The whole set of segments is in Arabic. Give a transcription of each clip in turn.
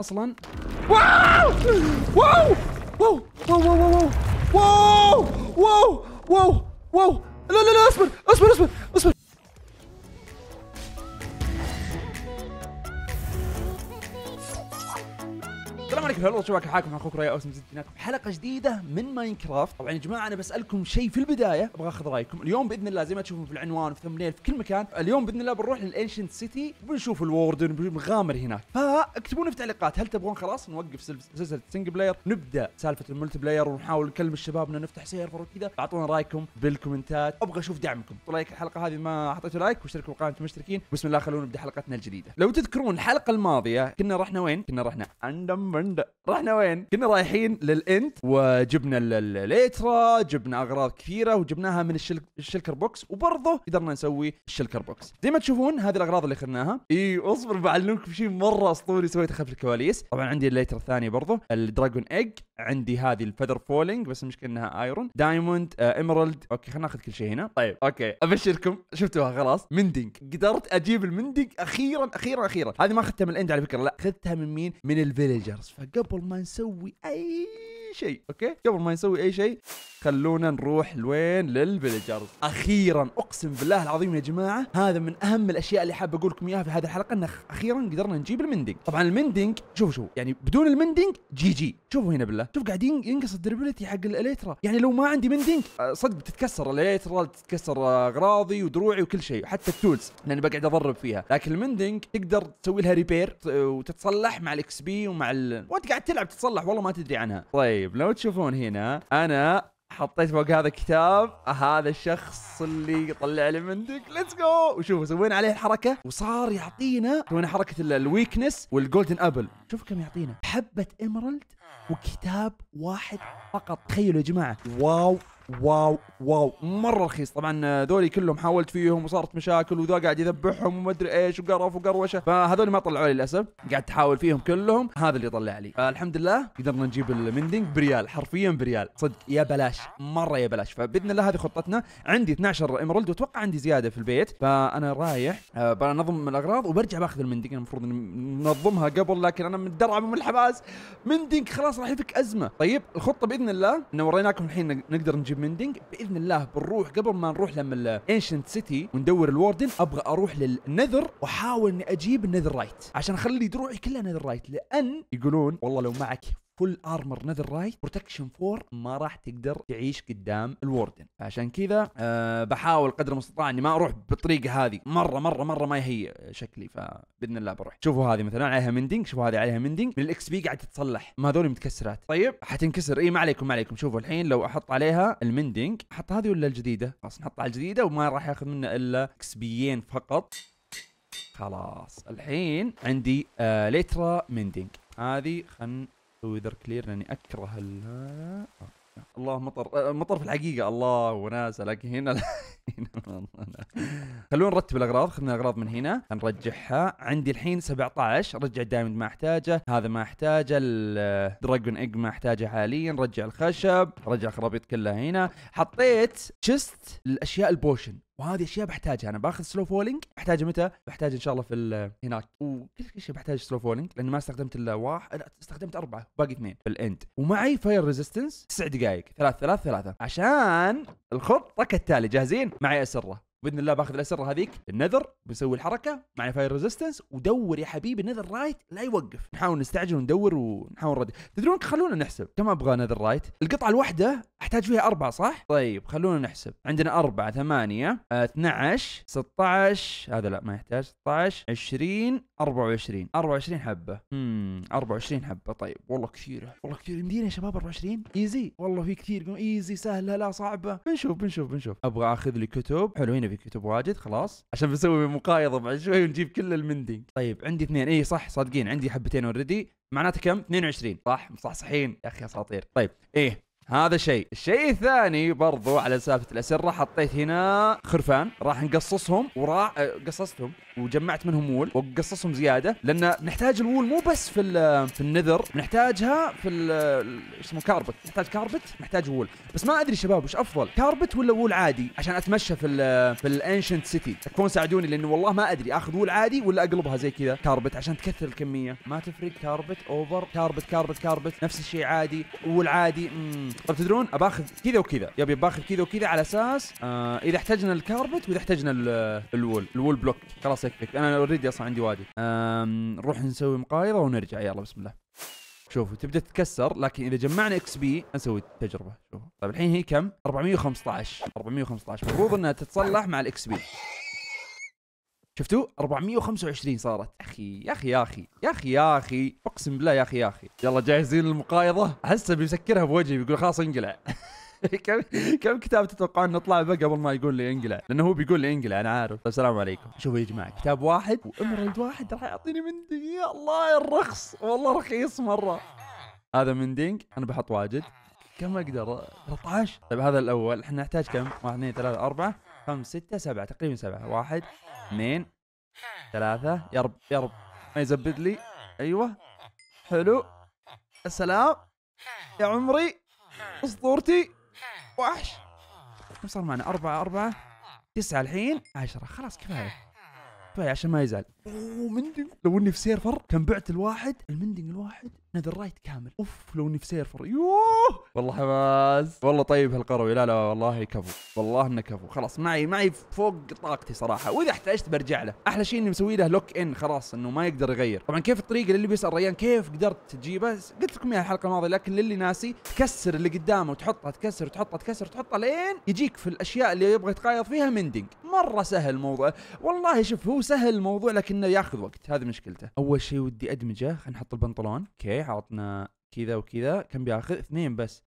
اصلا واو واو واو واو واو واو واو واو واو واو لا لا لا اصبر اصبر اصبر اصبر السلام عليكم هلا شباب حاكم اخوك راي اوسم جديناكم حلقه جديده من ماينكرافت طبعا يا جماعه انا بسالكم شيء في البدايه ابغى اخذ رايكم اليوم باذن الله زي ما تشوفون في العنوان في الثمنيل في كل مكان اليوم باذن الله بنروح للانشنت سيتي وبنشوف الوردن بنغامر هناك فاكتبوا لنا في التعليقات هل تبغون خلاص نوقف سلسله سنجل بلاير نبدا سالفه الملتي بلاير ونحاول نكلم الشباب انه نفتح سيرفر وكذا اعطونا رايكم بالكومنتات ابغى اشوف دعمكم لايك الحلقه هذه ما حطيتوا لايك واشتركوا بقناه المشتركين بسم الله خلونا نبدا حلقتنا الجديده لو تذكرون الحلقه الماضيه كنا رحنا وين كنا رحنا اندمن الفندق رحنا وين كنا رايحين للانت وجبنا الليترا جبنا اغراض كثيره وجبناها من الشلكر بوكس وبرضه قدرنا نسوي الشلكر بوكس زي ما تشوفون هذه الاغراض اللي اخذناها اي اصبر بعلمكم شيء مره اسطوري سويته خلف الكواليس طبعا عندي الليتر الثانيه برضه الدراجون ايج عندي هذه الفدر فولينج بس المشكله انها ايرون دايموند آه ايمرالد اوكي خلينا ناخذ كل شيء هنا طيب اوكي ابشركم شفتوها خلاص مندنج قدرت اجيب المندنج اخيرا اخيرا اخيرا هذه ما اخذتها من الاند على فكره لا اخذتها من مين من الفيليجرز فقبل ما نسوي اي شيء اوكي قبل ما نسوي اي شيء خلونا نروح لوين للفيلجرز اخيرا اقسم بالله العظيم يا جماعه هذا من اهم الاشياء اللي حاب اقول لكم اياها في هذه الحلقه ان اخيرا قدرنا نجيب المندنج طبعا المندنج شوف شوف يعني بدون المندنج جي جي شوفوا هنا بالله شوف قاعدين ينقص الدربلتي حق الاليترا يعني لو ما عندي مندنج آه، صدق بتتكسر الاليترا تتكسر آه، اغراضي ودروعي وكل شيء حتى التولز لاني بقعد اضرب فيها لكن المندنج تقدر تسوي لها ريبير وتتصلح مع الاكس بي ومع ال... وانت قاعد تلعب تتصلح والله ما تدري عنها طيب لو تشوفون هنا انا حطيت فوق هذا الكتاب هذا الشخص اللي طلع لي من ديك ليتس جو وشوفوا سوينا عليه الحركه وصار يعطينا سوينا حركه الويكنس والجولدن ابل شوف كم يعطينا حبه ايمرالد وكتاب واحد فقط تخيلوا يا جماعه واو واو واو مره رخيص طبعا ذولي كلهم حاولت فيهم وصارت مشاكل وذا قاعد يذبحهم وما ادري ايش وقرف وقروشه فهذول ما طلعوا لي للاسف قاعد تحاول فيهم كلهم هذا اللي طلع لي فالحمد لله قدرنا نجيب المندنج بريال حرفيا بريال صدق يا بلاش مره يا بلاش فباذن الله هذه خطتنا عندي 12 امرلد واتوقع عندي زياده في البيت فانا رايح بنظم آه، الاغراض وبرجع باخذ المندنج المفروض ننظمها قبل لكن انا متدرعب من الحماس مندنج خلاص راح يفك ازمه طيب الخطه باذن الله ان وريناكم الحين نقدر نجيب مندنج باذن الله بنروح قبل ما نروح لما الانشنت سيتي وندور الوردن ابغى اروح للنذر واحاول اني اجيب النذر رايت عشان اخلي دروعي كلها نذر رايت لان يقولون والله لو معك فول ارمر نذر رايت بروتكشن 4 ما راح تقدر تعيش قدام الوردن عشان كذا أه بحاول قدر المستطاع اني ما اروح بالطريقه هذه مره مره مره ما يهيئ شكلي فباذن الله بروح شوفوا هذه مثلا عليها مندنج شوفوا هذه عليها مندنج من الاكس بي قاعد تتصلح ما هذول متكسرات طيب حتنكسر اي ما عليكم ما عليكم شوفوا الحين لو احط عليها المندنج احط هذه ولا الجديده خلاص نحط على الجديده وما راح ياخذ منا الا اكس بيين فقط خلاص الحين عندي آه ليترا مندنج هذه خلينا ذر كلير لاني اكره ال آه، الله مطر آه، مطر في الحقيقه الله وناسه لكن هنا لا. خلونا نرتب الاغراض خذنا الاغراض من هنا نرجعها عندي الحين 17 رجع الدايموند ما احتاجه هذا ما احتاجه الدراجون ايج ما احتاجه حاليا رجع الخشب رجع الخرابيط كلها هنا حطيت شست الاشياء البوشن وهذه اشياء بحتاجها انا باخذ سلو فولينج بحتاجه متى؟ بحتاج ان شاء الله في هناك وكل شيء بحتاج سلو فولينج لاني ما استخدمت الا واحد استخدمت اربعه باقي اثنين في الاند ومعي فاير ريزيستنس تسع دقائق ثلاث ثلاث ثلاثه عشان الخطه كالتالي جاهزين معي اسره باذن الله باخذ الاسره هذيك النذر بنسوي الحركه مع فاير ريزيستنس ودور يا حبيبي نذر رايت لا يوقف نحاول نستعجل وندور ونحاول رد تدرون خلونا نحسب كم ابغى نذر رايت القطعه الواحده احتاج فيها اربعه صح طيب خلونا نحسب عندنا اربعه ثمانيه 12 16 هذا لا ما يحتاج 16 20 24 24 حبه امم 24 حبه طيب والله كثيره والله كثير يمدينا يا شباب 24 ايزي والله في كثير ايزي سهله لا صعبه بنشوف بنشوف بنشوف ابغى اخذ لي كتب حلو هنا في كتب واجد خلاص عشان بسوي مقايضه بعد شوي ونجيب كل المندنج طيب عندي اثنين اي صح صادقين عندي حبتين اوريدي معناته كم 22 صح مصحصحين يا اخي اساطير طيب ايه هذا شيء الشيء الثاني برضو على سالفه الاسره حطيت هنا خرفان راح نقصصهم وراح آه، قصصتهم وجمعت منهم وول وقصصهم زياده لان نحتاج الوول مو بس في في النذر نحتاجها في ال اسمه كاربت نحتاج كاربت نحتاج وول بس ما ادري شباب وش افضل كاربت ولا وول عادي عشان اتمشى في ال في الانشنت سيتي تكون ساعدوني لانه والله ما ادري اخذ وول عادي ولا اقلبها زي كذا كاربت عشان تكثر الكميه ما تفرق كاربت اوفر كاربت كاربت كاربت نفس الشيء عادي وول عادي مم. طب تدرون اباخذ كذا وكذا يبي باخذ كذا وكذا على اساس آه اذا احتاجنا الكاربت واذا احتاجنا الول الول بلوك خلاص يكفيك انا اوريدي اصلا عندي وادي نروح نسوي مقايضه ونرجع يلا بسم الله شوفوا تبدا تتكسر لكن اذا جمعنا اكس بي نسوي تجربه شوفوا طيب الحين هي كم 415 415 المفروض انها تتصلح مع الاكس بي شفتوا 425 صارت اخي يا اخي يا اخي يا اخي يا اخي اقسم بالله يا اخي يا اخي يلا جاهزين للمقايضه احسه بيسكرها بوجهي بيقول خلاص انقلع كم كم كتاب تتوقعون نطلع به قبل ما يقول لي انقلع لانه هو بيقول لي انقلع انا عارف طيب، السلام عليكم شوفوا يا جماعه كتاب واحد وامرلد واحد راح يعطيني مندي يا الله الرخص والله رخيص مره هذا مندينج انا بحط واجد كم اقدر 13 طيب هذا الاول احنا نحتاج كم 1 2 3 4 خمس ستة سبعة تقريبا سبعة واحد اثنين ثلاثة يا رب يا رب ما يزبد لي ايوه حلو السلام يا عمري اسطورتي وحش كم صار معنا أربعة أربعة تسعة الحين عشرة خلاص كفاية كفاية عشان ما يزعل اوه مندنج لو اني في سيرفر كان بعت الواحد المندنج الواحد نذر رايت كامل اوف لو اني في سيرفر يوه والله حماس والله طيب هالقروي لا لا والله كفو والله انه كفو خلاص معي معي فوق طاقتي صراحه واذا احتجت برجع له احلى شيء اني مسوي له لوك ان خلاص انه ما يقدر يغير طبعا كيف الطريقه اللي بيسال ريان كيف قدرت تجيبه قلت لكم اياها الحلقه الماضيه لكن للي ناسي تكسر اللي قدامه وتحطها تكسر وتحطها تكسر وتحطها لين يجيك في الاشياء اللي يبغى يتقايض فيها مندنج مره سهل الموضوع والله شوف هو سهل الموضوع لكن انه ياخذ وقت هذه مشكلته اول شيء ودي ادمجه خلينا نحط البنطلون اوكي عطنا كذا وكذا كم بياخذ اثنين بس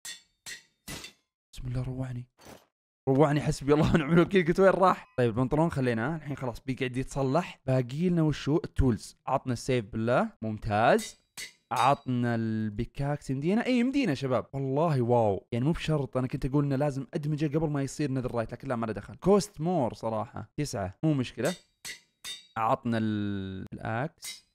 بسم الله روعني روعني حسبي الله ونعم الوكيل قلت وين راح؟ طيب البنطلون خليناه الحين خلاص بيقعد يتصلح باقي لنا وشو التولز عطنا السيف بالله ممتاز عطنا البيكاكس يمدينا اي يمدينا شباب والله واو يعني مو بشرط انا كنت اقول انه لازم ادمجه قبل ما يصير نذر رايت لكن لا ما له دخل كوست مور صراحه تسعه مو مشكله عطنا الاكس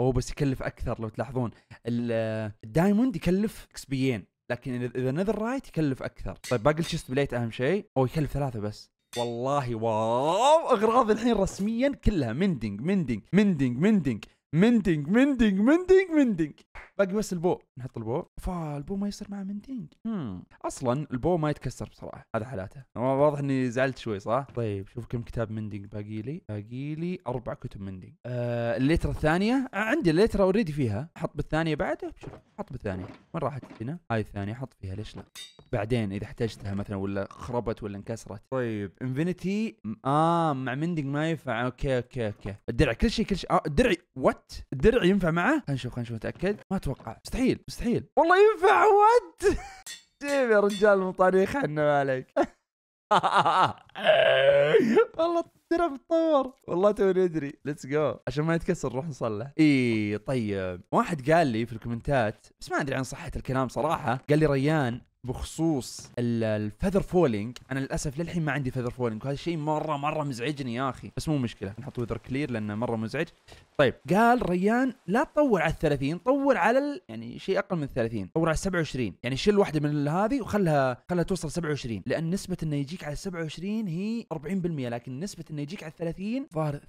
او بس يكلف اكثر لو تلاحظون الدايموند يكلف اكس بيين لكن اذا نذر رايت يكلف اكثر طيب باقي الشيست بليت اهم شيء او يكلف ثلاثه بس والله واو اغراض الحين رسميا كلها مندنج مندنج مندنج مندنج مندنج مندنج مندنج مندنج باقي بس البو نحط البو فالبو ما يصير مع مندينج مم. اصلا البو ما يتكسر بصراحه هذا حالاته واضح اني زعلت شوي صح طيب شوف كم كتاب مندينج باقي لي باقي لي اربع كتب مندينج آه الليتره الثانيه آه عندي الليتره اوريدي فيها حط بالثانيه بعد شوف حط بالثانيه وين راحت هنا هاي الثانيه حط فيها ليش لا بعدين اذا احتجتها مثلا ولا خربت ولا انكسرت طيب انفينيتي اه مع مندنج ما ينفع اوكي اوكي اوكي الدرع كل شيء كل شيء آه الدرع وات الدرع ينفع معه خلينا نشوف خلينا نشوف نتاكد ما اتوقع مستحيل مستحيل والله ينفع ود جيب يا رجال من عنا ما عليك والله ترى متطور والله توني ادري ليتس جو عشان ما يتكسر نروح نصلح اي طيب واحد قال لي في الكومنتات بس ما ادري عن صحه الكلام صراحه قال لي ريان بخصوص الفذر فولينج انا للاسف للحين ما عندي فذر فولينج وهذا الشيء مره مره مزعجني يا اخي بس مو مشكله نحط وذر كلير لانه مره مزعج طيب قال ريان لا تطور على ال 30 طور على ال... يعني شيء اقل من 30 طور على 27 يعني شيل واحده من هذه وخلها خلها توصل 27 لان نسبه انه يجيك على 27 هي 40% لكن نسبه انه يجيك على 30 ظاهر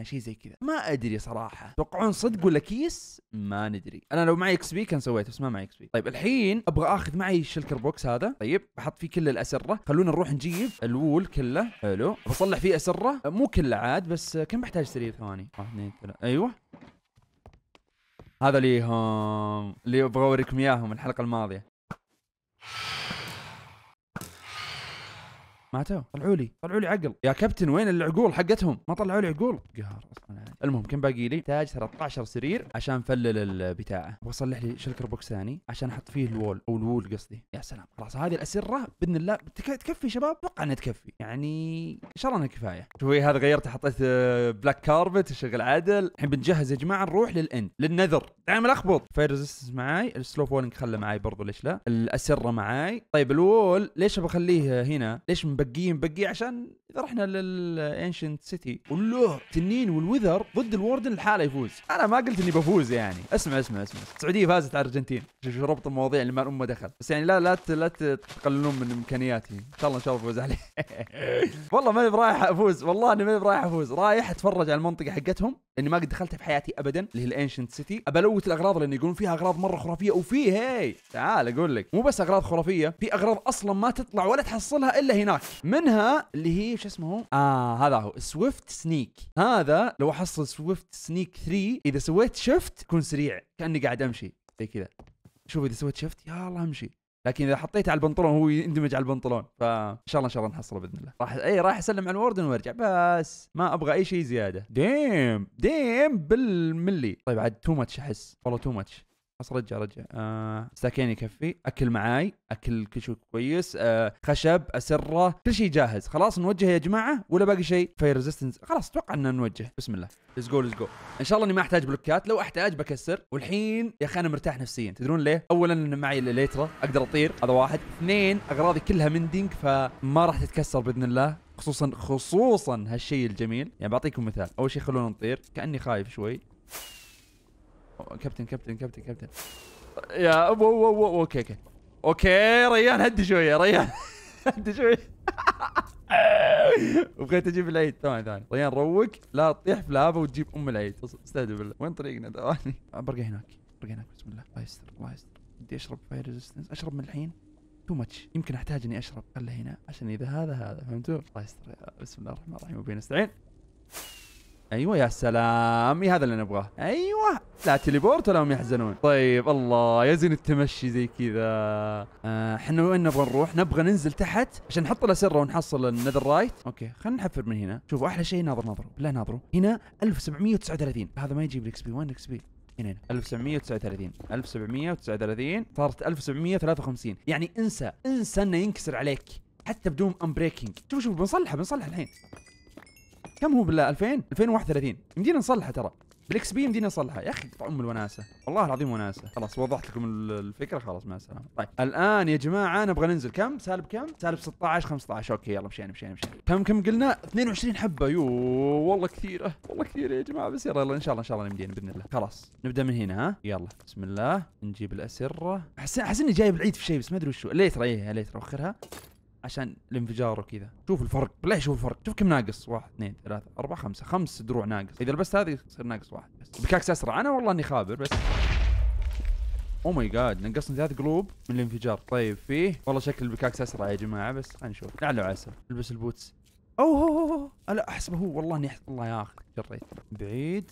3% شيء زي كذا ما ادري صراحه توقعون صدق ولا كيس ما ندري انا لو معي اكس بي كان سويته بس ما معي اكس بي طيب الحين ابغى اخذ معي شل بوكس هذا طيب احط فيه كل الاسره خلونا نروح نجيب الوول كله حلو بصلح فيه اسره مو كله عاد بس كم بحتاج سرير ثواني واحد اثنين ثلاثة ايوه هذا ليهم اللي ابغى اوريكم اياهم الحلقه الماضيه ماتوا طلعوا لي طلعوا لي عقل يا كابتن وين العقول حقتهم ما طلعوا لي عقول قهر اصلا المهم كم باقي لي تاج 13 سرير عشان فلل البتاعه واصلح لي شلكر بوكس ثاني عشان احط فيه الوول او الوول قصدي يا سلام خلاص هذه الاسره باذن الله تكفي شباب اتوقع انها تكفي يعني ان شاء الله انها كفايه شوي هذا غيرته حطيت بلاك آه، كاربت شغل عدل الحين بنجهز يا جماعه نروح للاند للنذر دائما الخبط فاير ريزستنس معاي السلو فولنج خله معاي برضو ليش لا الاسره معاي طيب الوول ليش بخليه هنا ليش بقيين بقي عشان اذا رحنا للانشنت سيتي والله تنين والوذر ضد الوردن الحالة يفوز انا ما قلت اني بفوز يعني اسمع اسمع اسمع السعوديه فازت على الارجنتين شوف ربط المواضيع اللي ما الامه دخل بس يعني لا لا لا تقللون من امكانياتي ان شاء الله ان شاء الله بفوز عليه والله ماني برايح افوز والله اني ماني برايح افوز رايح اتفرج على المنطقه حقتهم اني ما قد دخلتها في حياتي ابدا اللي هي الانشنت سيتي ابلوت الاغراض لان يقولون فيها اغراض مره خرافيه وفي هي تعال اقول لك مو بس اغراض خرافيه في اغراض اصلا ما تطلع ولا تحصلها الا هناك منها اللي هي شو اسمه اه هذا هو سويفت سنيك هذا لو احصل سويفت سنيك 3 اذا سويت شفت يكون سريع كاني قاعد امشي زي كذا شوف اذا سويت شفت يا الله امشي لكن اذا حطيته على البنطلون هو يندمج على البنطلون فان شاء الله ان شاء الله نحصله باذن الله راح اي راح اسلم على الوردن وارجع بس ما ابغى اي شيء زياده ديم ديم بالملي طيب عاد تو ماتش احس والله تو ماتش خلاص رجع رجع آه ساكين يكفي اكل معاي اكل كل شيء كويس آه خشب اسره كل شيء جاهز خلاص نوجه يا جماعه ولا باقي شيء في ريزيستنس خلاص اتوقع ان نوجه بسم الله ليتس جو ليتس جو ان شاء الله اني ما احتاج بلوكات لو احتاج بكسر والحين يا اخي انا مرتاح نفسيا تدرون ليه اولا ان معي الليترا اقدر اطير هذا واحد اثنين اغراضي كلها دينك فما راح تتكسر باذن الله خصوصا خصوصا هالشيء الجميل يعني بعطيكم مثال اول شيء خلونا نطير كاني خايف شوي كابتن كابتن كابتن كابتن يا أبو أبو أبو أبو اوكي اوكي اوكي ريان هدي شويه ريان هدي شويه وبغيت اجيب العيد ثواني ثواني ريان روق لا تطيح في لافا وتجيب ام العيد استهدف بالله وين طريقنا ثواني آه، برقى هناك برقى هناك بسم الله الله يستر الله يستر بدي اشرب فاير ريزيستنس اشرب من الحين تو ماتش يمكن احتاج اني اشرب خله هنا عشان اذا هذا هذا فهمتوا الله يستر بسم الله الرحمن الرحيم وبين استعين ايوه يا سلام إيه هذا اللي نبغاه ايوه لا تليبورت ولا هم يحزنون طيب الله يزن التمشي زي كذا آه، احنا آه وين نبغى نروح نبغى ننزل تحت عشان نحط له سره ونحصل النذر رايت اوكي خلينا نحفر من هنا شوفوا احلى شيء ناظر ناظروا بالله ناظروا هنا 1739 هذا ما يجيب الاكس بي وين الاكس بي هنا هنا 1739 1739 صارت 1753 يعني انسى انسى انه ينكسر عليك حتى بدون امبريكنج شوف شوف بنصلحه بنصلحه الحين كم هو بالله 2000 2031 يمدينا نصلحه ترى بالاكس بي يمديني اصلحها يا اخي ام الوناسه والله العظيم وناسه خلاص وضحت لكم الفكره خلاص مع السلامه طيب الان يا جماعه نبغى ننزل كم سالب كم سالب 16 15 اوكي يلا مشينا مشينا مشينا كم كم قلنا 22 حبه يو والله كثيره والله كثيره يا جماعه بس يلا ان شاء الله ان شاء الله نمدينا باذن الله خلاص نبدا من هنا ها يلا بسم الله نجيب الاسره احس احس اني جايب العيد في شيء بس ما ادري وشو ليترا ايه ليترا وخرها عشان الانفجار وكذا شوف الفرق بالله شوف الفرق شوف كم ناقص واحد اثنين ثلاثة أربعة خمسة خمس دروع ناقص إذا لبست هذه يصير ناقص واحد بس بكاكس أسرع أنا والله إني خابر بس او ماي جاد نقصنا ثلاث قلوب من الانفجار طيب فيه والله شكل البكاكس اسرع يا جماعه بس خلينا نشوف لعله وعسى البس البوتس اوه لا احسبه هو والله اني الله يا اخي جريت بعيد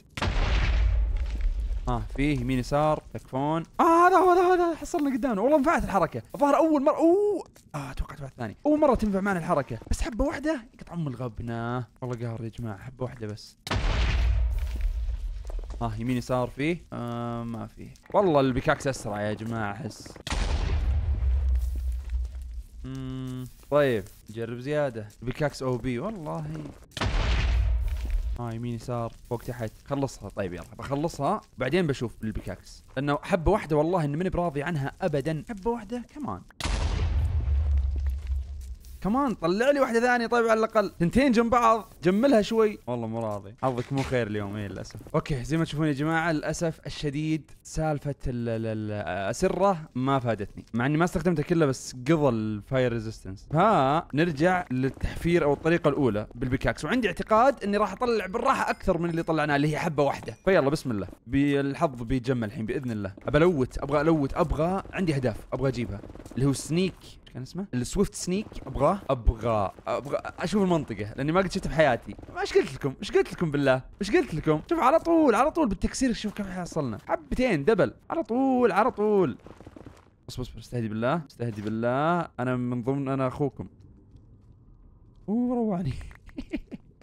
ها آه فيه يمين يسار تكفون اه هذا هو هذا هذا حصلنا قدامنا والله نفعت الحركه الظاهر اول مره اوه اه توقعت بعد ثاني اول مره تنفع معنا الحركه بس حبه واحده يقطع ام الغبنه والله قهر يا جماعه حبه واحده بس ها آه يمين يسار فيه آه ما فيه والله البكاكس اسرع يا جماعه احس طيب نجرب زياده بكاكس او بي والله اه يمين يسار فوق تحت خلصها طيب يلا بخلصها بعدين بشوف بالبيكاكس لانه حبه واحده والله اني ماني براضي عنها ابدا حبه واحده كمان كمان طلع لي واحده ثانيه طيب على الاقل تنتين جنب بعض جملها شوي والله مو راضي حظك مو خير اليوم اي للاسف اوكي زي ما تشوفون يا جماعه للاسف الشديد سالفه الاسره ما فادتني مع اني ما استخدمتها كلها بس قضى الفاير ريزيستنس ها نرجع للتحفير او الطريقه الاولى بالبيكاكس وعندي اعتقاد اني راح اطلع بالراحه اكثر من اللي طلعناه اللي هي حبه واحده فيلا بسم الله بالحظ بيجمل الحين باذن الله ابى الوت ابغى الوت ابغى عندي اهداف ابغى اجيبها اللي هو سنيك كان اسمه السويفت سنيك ابغاه ابغى ابغى اشوف المنطقه لاني ما قد شفته بحياتي ايش قلت لكم ايش قلت لكم بالله ايش قلت لكم شوف على طول على طول بالتكسير شوف كم حصلنا حبتين دبل على طول على طول اصبر اصبر استهدي بالله استهدي بالله انا من ضمن انا اخوكم اوه روعني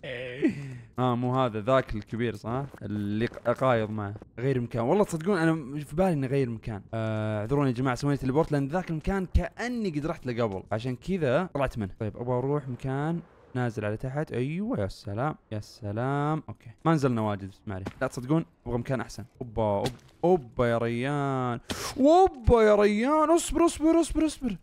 إيه. اه مو هذا ذاك الكبير صح؟ اللي قايض معه غير مكان والله تصدقون انا في بالي اني غير مكان آه، اعذروني آه يا جماعه سويت تليبورت لان ذاك المكان كاني قد رحت له قبل عشان كذا طلعت منه طيب ابغى اروح مكان نازل على تحت ايوه يا سلام يا سلام اوكي ما نزلنا واجد معلي لا تصدقون ابغى مكان احسن اوبا اوبا يا ريان اوبا يا ريان اصبر اصبر اصبر اصبر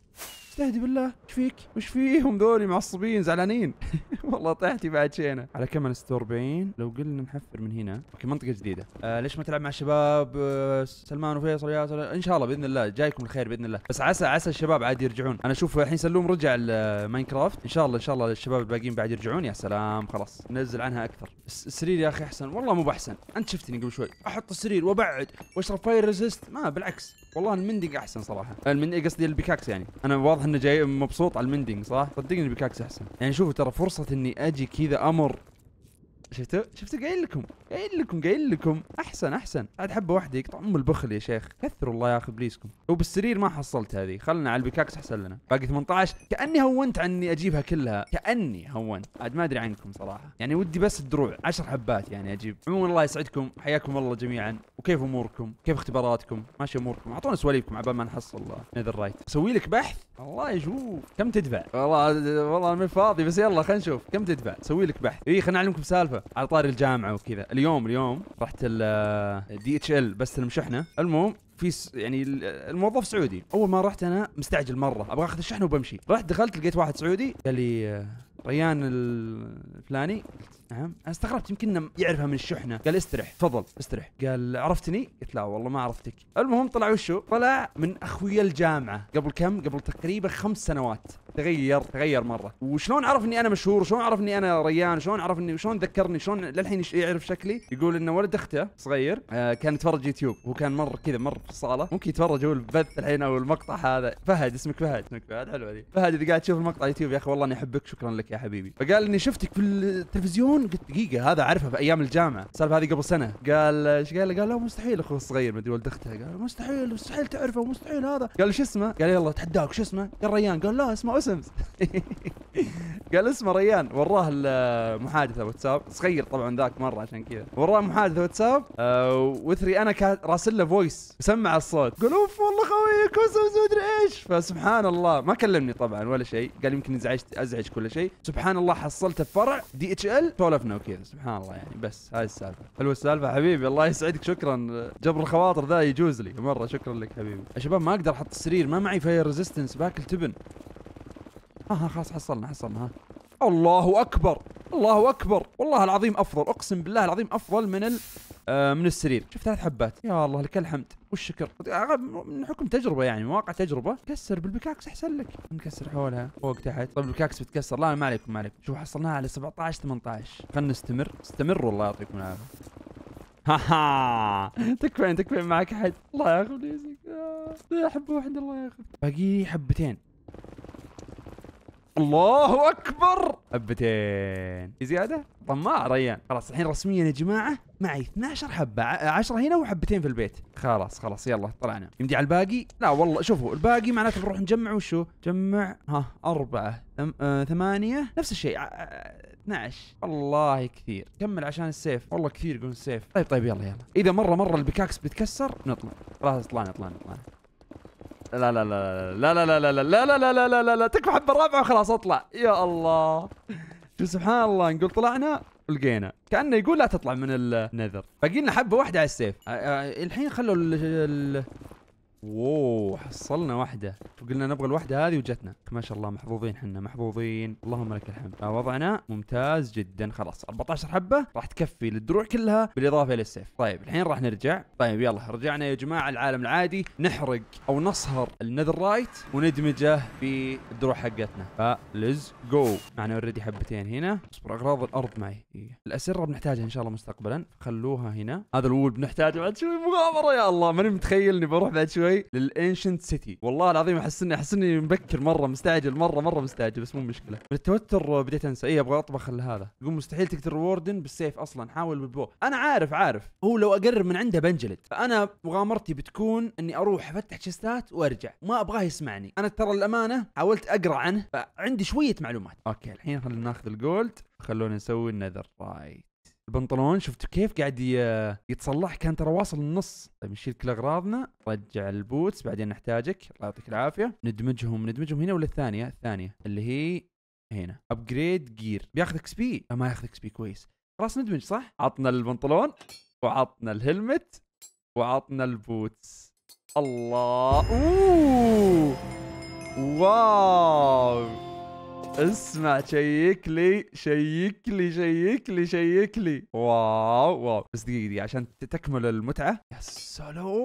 استهدي بالله ايش فيك؟ وش فيهم ذولي معصبين زعلانين؟ والله طحتي بعد شينا على كم انا 46 لو قلنا نحفر من هنا اوكي منطقه جديده آه ليش ما تلعب مع الشباب آه سلمان وفيصل وياسر ان شاء الله باذن الله جايكم الخير باذن الله بس عسى عسى الشباب عاد يرجعون انا اشوف الحين سلوم رجع الماينكرافت آه، ان شاء الله ان شاء الله الشباب الباقيين بعد يرجعون يا سلام خلاص ننزل عنها اكثر السرير يا اخي احسن والله مو باحسن انت شفتني قبل شوي احط السرير وابعد واشرب فاير ريزيست ما بالعكس والله المندق احسن صراحه المندق قصدي البيكاكس يعني انا واضح انه جاي مبسوط على المندنج صح؟ صدقني بكاكس احسن يعني شوفوا ترى فرصه اني اجي كذا امر شفتوا شفتوا قايل لكم قايل لكم قايل لكم احسن احسن عاد حبه واحده يقطع ام البخل يا شيخ كثروا الله يا اخي ابليسكم وبالسرير ما حصلت هذه خلنا على البكاكس احسن لنا باقي 18 كاني هونت عني اجيبها كلها كاني هونت عاد ما ادري عنكم صراحه يعني ودي بس الدروع 10 حبات يعني اجيب عموما الله يسعدكم حياكم الله جميعا وكيف اموركم كيف اختباراتكم ماشي اموركم اعطونا سواليفكم بال ما نحصل نذر رايت اسوي لك بحث الله يشوف كم تدفع والله والله انا فاضي بس يلا خلينا نشوف كم تدفع اسوي لك بحث اي خلينا نعلمكم سالفه سالفه على طاري الجامعه وكذا اليوم اليوم رحت دي اتش ال آه، بستلم شحنه المهم في يعني آه، الموظف سعودي اول ما رحت انا مستعجل مره ابغى اخذ الشحنه وبمشي رحت دخلت لقيت واحد سعودي قال لي ريان آه، الفلاني قلت نعم انا استغربت يمكن يعرفها من الشحنه قال استرح تفضل استرح قال عرفتني قلت لا والله ما عرفتك المهم طلع وشو طلع من اخويا الجامعه قبل كم قبل تقريبا خمس سنوات تغير تغير مره وشلون عرف اني انا مشهور شلون عرف اني انا ريان شلون عرف اني شلون ذكرني شلون للحين يعرف شكلي يقول انه ولد اخته صغير آه كان يتفرج يوتيوب هو كان مر كذا مر في الصاله ممكن يتفرج هو البث الحين او المقطع هذا فهد اسمك فهد اسمك فهد حلوه ذي فهد اذا قاعد تشوف المقطع يوتيوب يا اخي والله اني احبك شكرا لك يا حبيبي فقال اني شفتك في التلفزيون يقولون قلت دقيقه هذا اعرفه في ايام الجامعه السالفه هذه قبل سنه قال ايش قال قال لا مستحيل اخوه الصغير مدري ولد اختها قال مستحيل مستحيل تعرفه مستحيل هذا قال شو اسمه؟ قال يلا تحداك شو اسمه؟ قال ريان قال لا اسمه اسمس قال اسمه ريان وراه المحادثة واتساب صغير طبعا ذاك مره عشان كذا وراه محادثه واتساب آه، وثري انا راسل له فويس سمع الصوت قال اوف والله خويك اسمس مدري ايش فسبحان الله ما كلمني طبعا ولا شيء قال يمكن ازعجت ازعج كل شيء سبحان الله حصلته في فرع دي اتش ال سولفنا وكذا سبحان الله يعني بس هاي السالفه حلوه السالفه حبيبي الله يسعدك شكرا جبر الخواطر ذا يجوز لي مره شكرا لك حبيبي يا شباب ما اقدر احط السرير ما معي فاير ريزيستنس باكل تبن ها ها خلاص حصلنا حصلنا ها الله اكبر الله اكبر والله العظيم افضل اقسم بالله العظيم افضل من ال آه، من السرير شوف ثلاث حبات يا الله لك الحمد والشكر من حكم تجربه يعني من واقع تجربه كسر بالبكاكس احسن لك نكسر حولها فوق تحت طيب البكاكس بتكسر لا ما عليكم ما عليكم شوف حصلناها على 17 18 خلينا نستمر استمر والله يعطيكم العافيه ها ها تكفين تكفين معك احد الله ياخذ يا حبه واحده الله ياخذ باقي حبتين الله اكبر حبتين زياده طماع ريان خلاص الحين رسميا يا جماعه معي 12 حبه 10 هنا وحبتين في البيت خلاص خلاص يلا طلعنا يمدي على الباقي لا والله شوفوا الباقي معناته بنروح نجمع وشو جمع ها أربعة آه، ثمانية نفس الشيء 12 آه، والله كثير كمل عشان السيف والله كثير يقولون السيف طيب طيب يلا يلا اذا مره مره البكاكس بتكسر نطلع خلاص طلعنا طلعنا طلعنا لا لا لا لا لا لا لا لا لا لا لا لا لا لا تكفى حبه الرابعه وخلاص اطلع يا الله سبحان الله نقول طلعنا ولقينا كانه يقول لا تطلع من النذر باقي لنا حبه واحده على السيف الحين خلوا اوه حصلنا واحدة وقلنا نبغى الواحدة هذه وجتنا ما شاء الله محظوظين حنا محظوظين اللهم لك الحمد آه، وضعنا ممتاز جدا خلاص 14 حبة راح تكفي للدروع كلها بالإضافة إلى السيف طيب الحين راح نرجع طيب يلا رجعنا يا جماعة العالم العادي نحرق أو نصهر النذر رايت وندمجه في الدروع حقتنا فلز جو معنا اوريدي حبتين هنا اصبر أغراض الأرض معي الأسرة بنحتاجها إن شاء الله مستقبلا خلوها هنا هذا الول بنحتاجه بعد شوي مغامرة يا الله ماني متخيل إني بروح بعد شوي شوي للانشنت سيتي والله العظيم احس اني احس اني مبكر مره مستعجل مره مره مستعجل بس مو مشكله من التوتر بديت انسى اي ابغى اطبخ لهذا يقول مستحيل تقتل ووردن بالسيف اصلا حاول بالبو انا عارف عارف هو لو اقرب من عنده بنجلد فانا مغامرتي بتكون اني اروح افتح شستات وارجع ما ابغاه يسمعني انا ترى الامانه حاولت اقرا عنه فعندي شويه معلومات اوكي الحين خلينا ناخذ الجولد خلونا نسوي النذر رايت البنطلون شفتوا كيف قاعد يتصلح كان ترى واصل النص طيب نشيل كل اغراضنا رجع البوتس بعدين نحتاجك الله يعطيك العافيه ندمجهم ندمجهم هنا ولا الثانيه الثانيه اللي هي هنا ابجريد جير بياخذ اكس آه، بي ما ياخذ اكس بي كويس خلاص ندمج صح عطنا البنطلون وعطنا الهلمت وعطنا البوتس الله اوه واو اسمع شيك لي شيك لي شيك لي شيك لي واو واو بس دقيقه دقيقه عشان تكمل المتعه يا سلام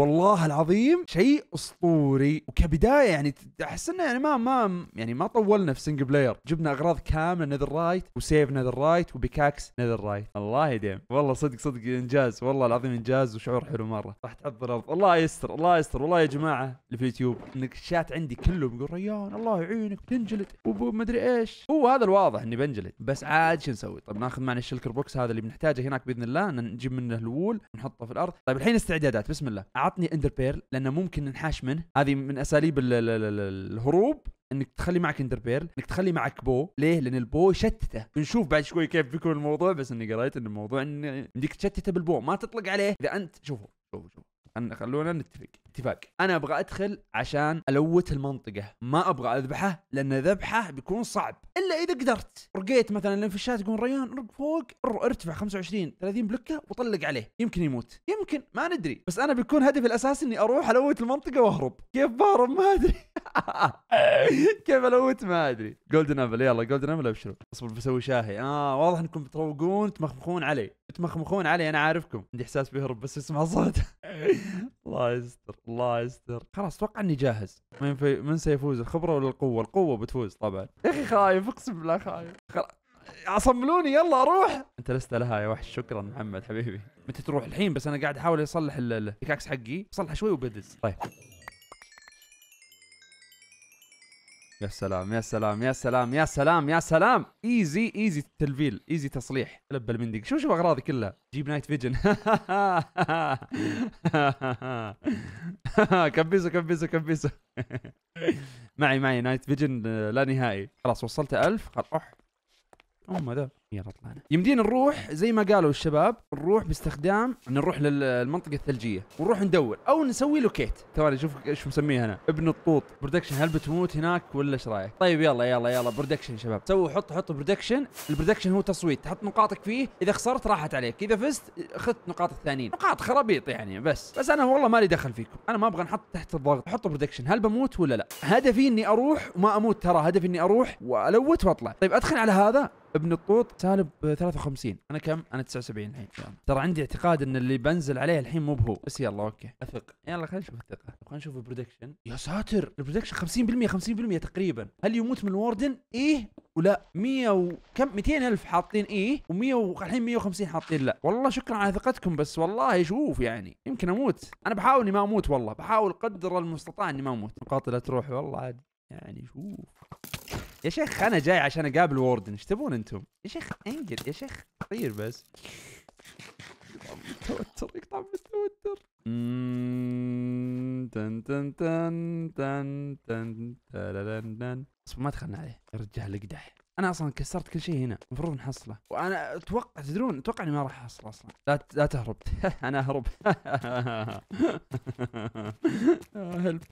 والله العظيم شيء اسطوري وكبدايه يعني احس انه يعني ما ما يعني ما طولنا في سنجل بلاير جبنا اغراض كامله نذر رايت وسيف نذر رايت وبكاكس نذر رايت الله يديم والله صدق صدق انجاز والله العظيم انجاز وشعور حلو مره راح تعض الارض الله يستر الله يستر والله يا جماعه اللي في اليوتيوب انك الشات عندي كله بيقول ريان الله يعينك بتنجلد ومدري ايش هو هذا الواضح اني بنجلد بس عاد شو نسوي طيب ناخذ معنا الشلكر بوكس هذا اللي بنحتاجه هناك باذن الله نجيب منه الول ونحطه في الارض طيب الحين استعدادات بسم الله عطني اندر بيرل لانه ممكن ننحاش منه هذه من اساليب ال ال الهروب انك تخلي معك اندر بيرل انك تخلي معك بو ليه لان البو شتته بنشوف بعد شوي كيف بيكون الموضوع بس اني قريت ان الموضوع انك تشتته بالبو ما تطلق عليه اذا انت شوفوا شوفوا شوفوا خلنا خلونا نتفق اتفاق انا ابغى ادخل عشان الوت المنطقه ما ابغى اذبحه لان ذبحه بيكون صعب الا اذا قدرت رقيت مثلا الانفشات تقول ريان رق فوق ارتفع 25 30 بلوكه وطلق عليه يمكن يموت يمكن ما ندري بس انا بيكون هدفي الاساسي اني اروح الوت المنطقه واهرب كيف بهرب ما ادري كيف الوت ما ادري جولدن ابل يلا جولدن ابل ابشروا اصبر بسوي شاهي اه واضح انكم بتروقون تمخمخون علي تمخمخون علي انا عارفكم عندي احساس بيهرب بس اسمع صوته الله يستر الله يستر خلاص اتوقع اني جاهز من في من سيفوز الخبره ولا القوه القوه بتفوز طبعا يا اخي خايف اقسم بالله خايف اصملوني يلا اروح انت لست لها يا وحش شكرا محمد حبيبي متى تروح الحين بس انا قاعد احاول اصلح البيكاكس حقي صلح شوي وبدز طيب يا سلام يا سلام يا سلام يا سلام يا سلام ايزي ايزي تلفيل ايزي تصليح لب المندق شوف شوف اغراضي كلها جيب نايت فيجن كبسه كبسه كبسه معي معي نايت آه، فيجن لا نهائي خلاص وصلت 1000 خلاص اوه ام ذا يلا طلعنا يمدينا نروح زي ما قالوا الشباب نروح باستخدام نروح للمنطقه الثلجيه ونروح ندور او نسوي له كيت ثواني شوف ايش مسميه هنا ابن الطوط برودكشن هل بتموت هناك ولا ايش رايك طيب يلا يلا يلا برودكشن شباب سووا حط حط برودكشن البرودكشن هو تصويت تحط نقاطك فيه اذا خسرت راحت عليك اذا فزت اخذت نقاط الثانيين نقاط خرابيط يعني بس بس انا والله مالي دخل فيكم انا ما ابغى نحط تحت الضغط حط برودكشن هل بموت ولا لا هدفي اني اروح وما اموت ترى هدفي اني اروح والوت واطلع طيب ادخل على هذا ابن الطوط سالب 53 انا كم انا 79 الحين نعم. ترى عندي اعتقاد ان اللي بنزل عليه الحين مو بهو بس يلا اوكي اثق يلا خلينا نشوف الثقه خلينا نشوف البرودكشن يا ساتر البرودكشن 50% 50% تقريبا هل يموت من الوردن ايه ولا 100 وكم 200 الف حاطين ايه و100 والحين 150 حاطين لا والله شكرا على ثقتكم بس والله شوف يعني يمكن اموت انا بحاول اني ما اموت والله بحاول قدر المستطاع اني ما اموت مقاتله تروح والله عادي يعني شوف يا شيخ انا جاي عشان اقابل ووردن ايش تبون انتم؟ يا شيخ انقل يا شيخ طير بس متوتر يقطع بالتوتر تن تن تن تن تن تن ما دخلنا عليه يا رجال اقدح انا اصلا كسرت كل شيء هنا المفروض نحصله وانا اتوقع تدرون اتوقع اني ما راح احصل اصلا لا لا تهرب انا اهرب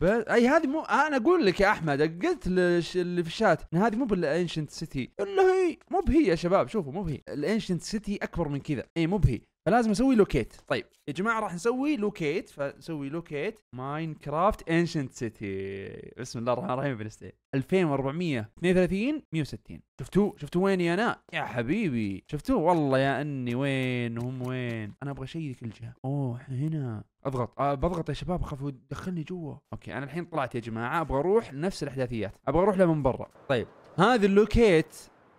اي هذه مو انا اقول لك يا احمد قلت اللي في الشات ان هذه مو بالانشنت سيتي الا هي مو بهي يا شباب شوفوا مو بهي الانشنت سيتي اكبر من كذا اي مو بهي فلازم نسوي لوكيت طيب يا جماعه راح نسوي لوكيت فنسوي لوكيت ماين كرافت انشنت سيتي بسم الله الرحمن الرحيم بنستعين 2432 160 شفتوا شفتوا وين يا انا يا حبيبي شفتوا والله يا اني وين وهم وين انا ابغى شيء كل جهه اوه احنا هنا اضغط أه بضغط يا شباب اخاف دخلني جوا اوكي انا الحين طلعت يا جماعه ابغى اروح لنفس الاحداثيات ابغى اروح له من برا طيب هذه اللوكيت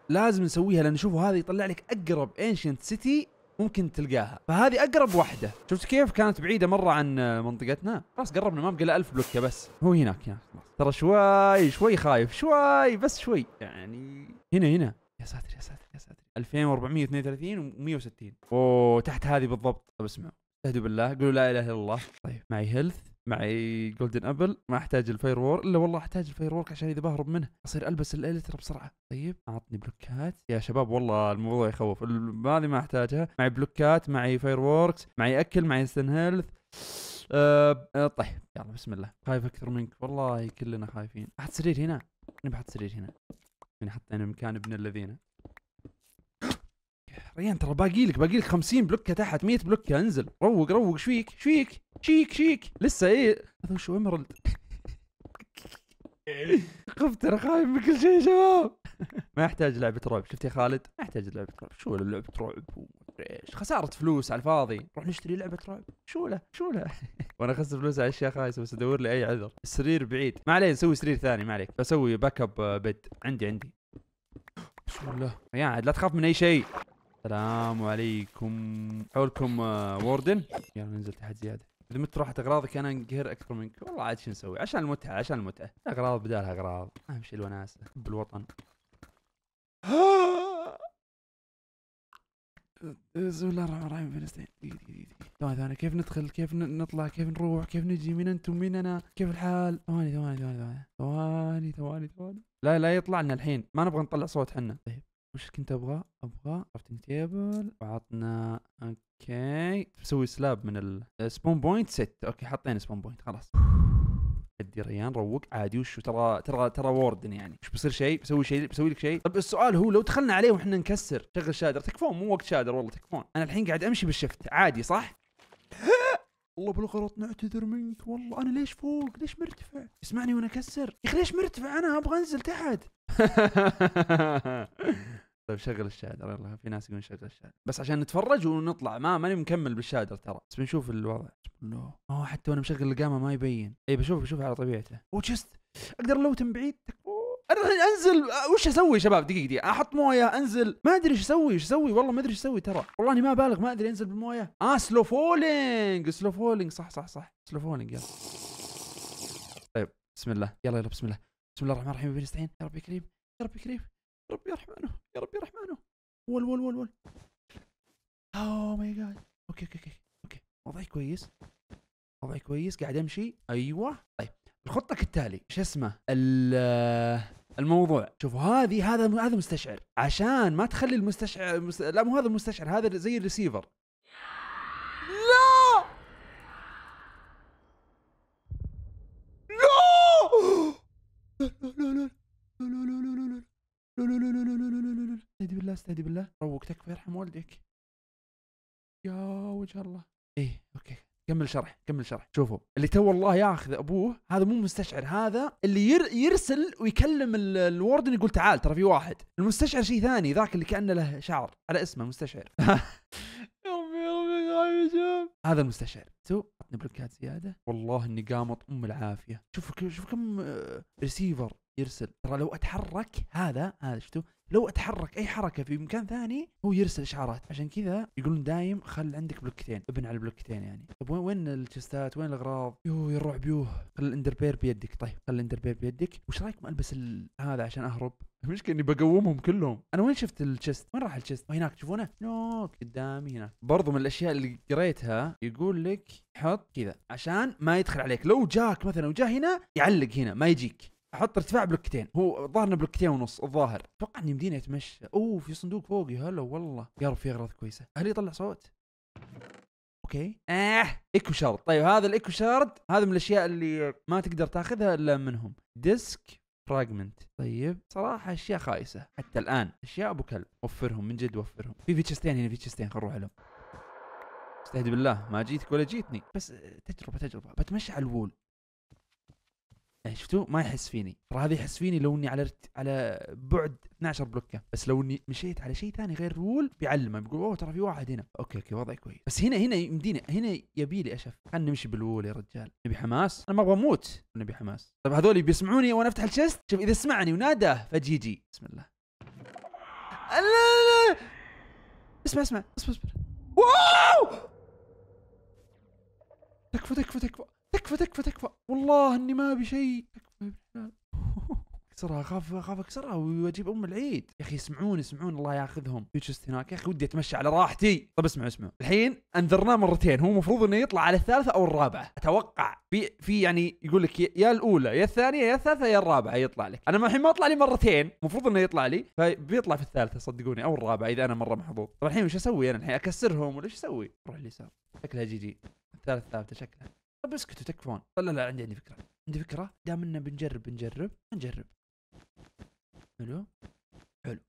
لازم نسويها لان شوفوا هذا يطلع لك اقرب انشنت سيتي ممكن تلقاها فهذه اقرب واحده شفت كيف كانت بعيده مره عن منطقتنا خلاص قربنا ما بقى الا 1000 بلوكه بس هو هناك يعني ترى شوي شوي خايف شوي بس شوي يعني هنا هنا يا ساتر يا ساتر يا ساتر 2432 و160 اوه تحت هذه بالضبط طب اسمعوا اهدوا بالله قولوا لا اله الا الله طيب معي هيلث معي جولدن ابل ما احتاج الفاير وور الا والله احتاج الفاير وورك عشان اذا بهرب منه اصير البس الالترا بسرعه طيب اعطني بلوكات يا شباب والله الموضوع يخوف هذه ما احتاجها معي بلوكات معي فاير ووركس معي اكل معي ستن هيلث آه،, أه, طيب يلا بسم الله خايف اكثر منك والله كلنا خايفين احط سرير هنا نبي احط سرير هنا من يعني حطينا مكان ابن الذين ريان ترى باقي لك باقي لك 50 بلوكه تحت 100 بلوكه انزل روق روق ايش فيك ايش فيك شيك شيك لسه ايه هذا وشو امرلد خفت انا خايف من كل شيء يا شباب ما يحتاج لعبه رعب شفت يا خالد ما يحتاج لعبه رعب شو لعبه رعب ايش خساره فلوس على الفاضي روح نشتري لعبه رعب شو له شو له وانا اخسر فلوس على اشياء خايسه بس ادور لي اي عذر السرير بعيد ما عليه نسوي سرير ثاني ما عليك بسوي باك اب بيد عندي عندي بسم الله يا عاد لا تخاف من اي شيء السلام عليكم حولكم ووردن آه، يلا ننزل تحت زياده اذا مت راحت اغراضك انا انقهر اكثر منك والله عاد شو نسوي عشان المتعه عشان المتعه اغراض بدالها اغراض اهم شيء الوناسه بالوطن بسم الله الرحمن الرحيم فلسطين دقيقة دقيقة ثواني ثواني كيف ندخل كيف نطلع كيف نروح كيف نجي من انتم من انا كيف الحال ثواني ثواني ثواني ثواني ثواني ثواني ثواني لا لا يطلع لنا الحين ما نبغى نطلع صوت حنا طيب وش كنت ابغى ابغى كرافتنج تيبل وعطنا اوكي بسوي سلاب من السبون بوينت ست اوكي حطينا سبون بوينت خلاص ادي ريان روق عادي وش ترى ترى ترى ووردن يعني وش بيصير شيء بسوي شيء بسوي لك شيء طب السؤال هو لو دخلنا عليه واحنا نكسر شغل شادر تكفون مو وقت شادر والله تكفون انا الحين قاعد امشي بالشفت عادي صح والله بالغلط نعتذر منك والله انا ليش فوق ليش مرتفع اسمعني وانا اكسر يا اخي ليش مرتفع انا ابغى انزل تحت طيب شغل الشادر يلا في ناس يقولون شغل الشادر بس عشان نتفرج ونطلع ما ماني مكمل بالشادر ترى بس بنشوف الوضع لا حتى وانا مشغل القامه ما يبين اي بشوف بشوف على طبيعته وجست اقدر لو تم بعيد انا الحين انزل أه، وش اسوي يا شباب دقيقه دقيقه احط مويه انزل ما ادري ايش اسوي ايش اسوي والله ما ادري ايش اسوي ترى والله اني ما بالغ ما ادري انزل بالمويه اه سلو فولينج سلو فولينج صح صح صح سلو فولينج يلا طيب بسم الله يلا يلا بسم الله بسم الله الرحمن الرحيم بنستعين يا ربي كريم يا رب كريم ربي رحمانه يا ربي رحمانه ول ول ول ول او ماي جاد اوكي اوكي اوكي اوكي وضعي كويس وضعي كويس قاعد امشي ايوه طيب الخطه كالتالي شو اسمه الموضوع شوفوا هذه هذا هذا مستشعر عشان ما تخلي المستشعر مست... لا مو هذا المستشعر هذا زي الريسيفر لا لا لا لا لا لا, لا. لا لا لا لا لا لا لا استهدي بالله استهدي بالله روق تكفى يرحم والديك يا وجه الله ايه اوكي كمل شرح كمل شرح شوفوا اللي تو الله ياخذ ابوه هذا مو مستشعر هذا اللي ير يرسل ويكلم الوردن يقول تعال ترى في واحد المستشعر شيء ثاني ذاك اللي كانه له شعر على اسمه مستشعر هذا المستشعر تو عطني بلوكات زياده والله اني قامط ام العافيه شوف شوف كم ريسيفر آه، يرسل ترى لو اتحرك هذا هذا شفتوا لو اتحرك اي حركه في مكان ثاني هو يرسل اشعارات عشان كذا يقولون دايم خل عندك بلوكتين ابن على البلوكتين يعني طب وين وين الشستات وين الاغراض يوه يروح بيوه يوه خل الاندربير بيدك طيب خل الاندربير بيدك وش رايك ما البس هذا عشان اهرب المشكله اني بقومهم كلهم انا وين شفت الشست وين راح الشست هناك تشوفونه نوك قدامي هناك برضو من الاشياء اللي قريتها يقول لك حط كذا عشان ما يدخل عليك لو جاك مثلا وجا هنا يعلق هنا ما يجيك احط ارتفاع بلوكتين هو ظهرنا بلوكتين ونص الظاهر اتوقع اني مديني اتمشى اوه في صندوق فوقي هلا والله يا رب في اغراض كويسه هل يطلع صوت اوكي اه ايكو شارد طيب هذا الايكو شارد هذا من الاشياء اللي ما تقدر تاخذها الا منهم ديسك فراجمنت طيب صراحة أشياء خايسة حتى الآن أشياء أبو كلب وفرهم من جد وفرهم في فيتشستين هنا فيتشستين خلينا نروح لهم استهدي بالله ما جيتك ولا جيتني بس تجربة تجربة بتمشى على الوول يعني شفتوا ما يحس فيني هذا يحس فيني لو اني على رت... على بعد 12 بلوكه بس لو اني مشيت على شيء ثاني غير رول بيعلمه بيقول اوه ترى في واحد هنا اوكي اوكي وضعي كويس بس هنا هنا يمديني هنا يبي لي اشف خلينا نمشي بالول يا رجال نبي حماس انا ما ابغى اموت نبي حماس طب هذول بيسمعوني وانا افتح الشست شوف اذا سمعني وناداه فجيجي بسم الله لا لا اسمع اسمع اصبر اصبر واو تكفى تكفى تكفى تكفى تكفى تكفى والله اني ما ابي شيء تكفى اكسرها اخاف اخاف اكسرها واجيب ام العيد يا اخي يسمعون يسمعون الله ياخذهم فيوتشست هناك يا اخي ودي اتمشى على راحتي طب اسمع اسمع الحين انذرناه مرتين هو المفروض انه يطلع على الثالثه او الرابعه اتوقع في في يعني يقول لك يا الاولى يا الثانيه يا الثالثه يا الرابعه يطلع لك انا الحين ما طلع لي مرتين المفروض انه يطلع لي فبيطلع في الثالثه صدقوني او الرابعه اذا انا مره محظوظ طب الحين وش اسوي انا الحين اكسرهم ولا ايش اسوي؟ روح اليسار شكلها جي جي الثالث ثابته شكلها طب اسكتوا تكفون لا لا عندي عندي فكره عندي فكره دام اننا بنجرب بنجرب نجرب حلو حلو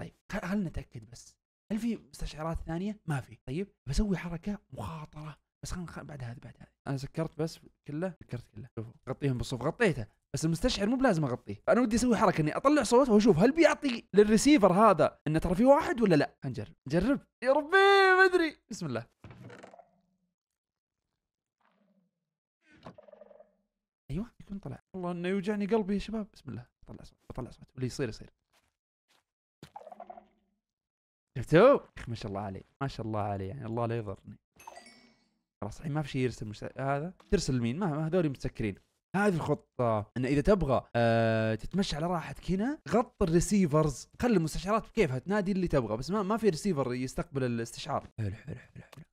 طيب خلنا نتاكد بس هل في مستشعرات ثانيه؟ ما في طيب بسوي حركه مخاطره بس خلينا خل... بعد هذا بعد هذا انا سكرت بس كله سكرت كله شوفوا غطيهم بالصوف غطيته بس المستشعر مو بلازم اغطيه فانا ودي اسوي حركه اني اطلع صوت واشوف هل بيعطي للريسيفر هذا انه ترى في واحد ولا لا نجرب نجرب يا ربي ما ادري بسم الله من طلع والله انه يوجعني قلبي يا شباب بسم الله بطلع صوت بطلع صوت واللي يصير يصير شفتوا؟ ما شاء الله عليه ما شاء الله عليه يعني الله لا يضرني خلاص الحين ما في شيء يرسل مش... هذا ترسل لمين؟ ما هذول متسكرين هذه الخطة ان اذا تبغى أه تتمشى على راحتك هنا غط الريسيفرز خلي المستشعرات بكيفها تنادي اللي تبغى بس ما ما في ريسيفر يستقبل الاستشعار حلو حلو حلو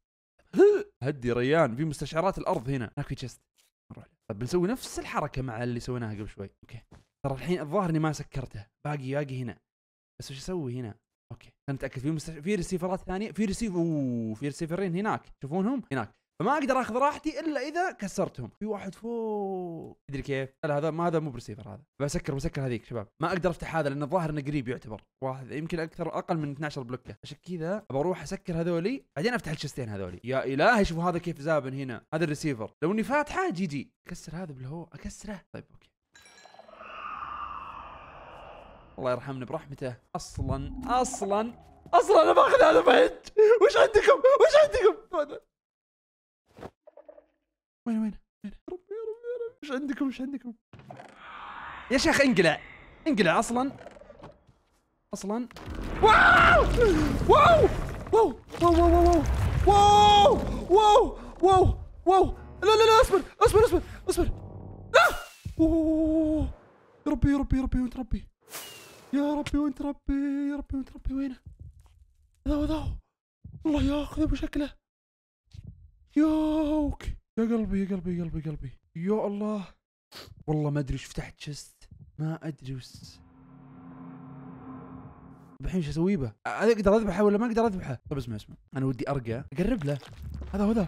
هدي ريان في مستشعرات الارض هنا هناك في تشست طب بنسوي نفس الحركه مع اللي سويناها قبل شوي اوكي ترى الحين الظاهر اني ما سكرته باقي باقي هنا بس وش اسوي هنا اوكي خلينا نتاكد في مستش... في ريسيفرات ثانيه في ريسيف اوه في ريسيفرين هناك تشوفونهم هناك فما اقدر اخذ راحتي الا اذا كسرتهم في واحد فوق تدري كيف لا هذا ما هذا مو برسيفر هذا بسكر بسكر هذيك شباب ما اقدر افتح هذا لان الظاهر انه قريب يعتبر واحد يمكن اكثر اقل من 12 بلوكه عشان كذا بروح اسكر هذولي بعدين افتح الشستين هذولي يا الهي شوف هذا كيف زابن هنا هذا الريسيفر لو اني فاتحه جي جي اكسر هذا بالهو اكسره طيب اوكي الله يرحمنا برحمته اصلا اصلا اصلا انا باخذ هذا بعد وش عندكم وش عندكم وين وين وين يا ربي يا ربي يا ربي ايش عندكم ايش عندكم يا شيخ انقلع انقلع اصلا اصلا واو واو واو واو واو واو واو واو واو لا لا لا اصبر اصبر اصبر اصبر لا يا ربي يا ربي يا ربي وانت ربي يا ربي وانت ربي يا ربي وانت ربي وينه هذا هذا الله ياخذه بشكله اوكي يا قلبي يا قلبي يا قلبي يا قلبي يا الله والله ما ادري ايش فتحت شست ما ادري وش الحين وش اسوي به؟ اقدر اذبحه ولا ما اقدر اذبحه؟ طب اسمع اسمع انا ودي ارقى اقرب له هذا هو ذا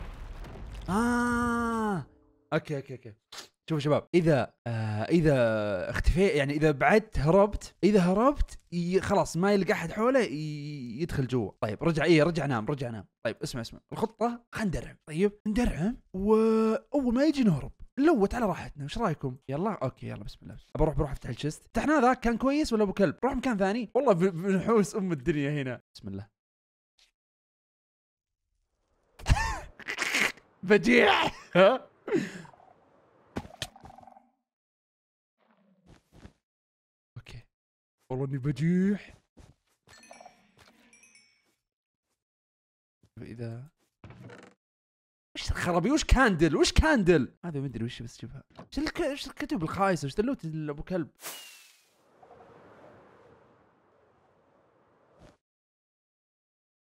اه اوكي اوكي اوكي شوفوا شباب اذا آه اذا اختفي يعني اذا بعدت هربت اذا هربت خلاص ما يلقى احد حوله يدخل جوا طيب رجع ايه رجع نام رجع نام طيب اسمع اسمع الخطه خلينا ندرعم طيب ندرعم واول ما يجي نهرب نلوت على راحتنا وش رايكم؟ يلا اوكي يلا بسم الله بروح بروح افتح الشست فتحناه ذاك كان كويس ولا ابو كلب روح مكان ثاني والله بنحوس ام الدنيا هنا بسم الله بجيع ها والله اني بجيح اذا وش الخرابي وش كاندل وش كاندل هذا ما ادري وش بس جبها وش الك... وش الكتب الخايسه وش دلوت ابو كلب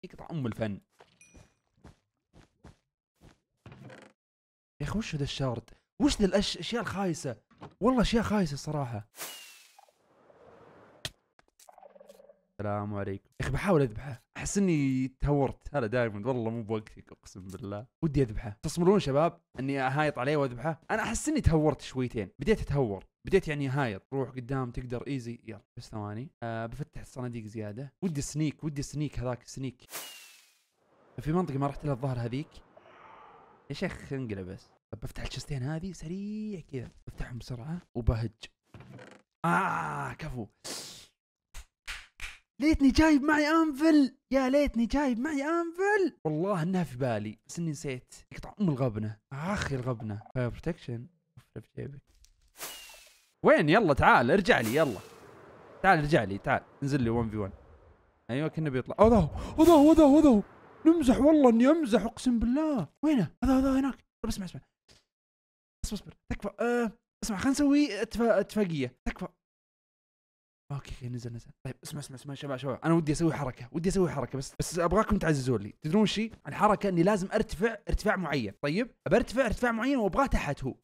يقطع ام الفن يا اخي وش ذا الشارد؟ وش ذا الاشياء الخايسه؟ والله اشياء خايسه الصراحه السلام عليكم يا اخي بحاول اذبحه احس اني تهورت هذا دائما والله مو بوقتك اقسم بالله ودي اذبحه تصمرون شباب اني اهايط عليه واذبحه انا احس اني تهورت شويتين بديت اتهور بديت يعني هايط روح قدام تقدر ايزي يلا بس ثواني أه بفتح الصناديق زياده ودي سنيك ودي سنيك هذاك سنيك في منطقه ما رحت لها الظهر هذيك يا شيخ انقلب بس بفتح الشستين هذه سريع كذا بفتحهم بسرعه وبهج اه كفو ليتني جايب معي انفل يا ليتني جايب معي انفل والله انها في بالي بس اني نسيت يقطع ام الغبنه اخي الغبنه فاير بروتكشن وين يلا تعال ارجع لي يلا تعال ارجع لي تعال انزل لي 1 في 1 ايوه كنا بيطلع هذا هذا هو هذا هو هذا هو نمزح والله اني امزح اقسم بالله وينه هذا هذا هناك اسمع اسمع اصبر اصبر تكفى أه اسمع خلينا نسوي اتفاقيه تكفى اوكي اوكي نزل نزل طيب اسمع اسمع اسمع شباب شباب انا ودي اسوي حركه ودي اسوي حركه بس بس ابغاكم تعززون لي تدرون شيء الحركه اني لازم ارتفع ارتفاع معين طيب برتفع ارتفاع معين وابغاه تحت هو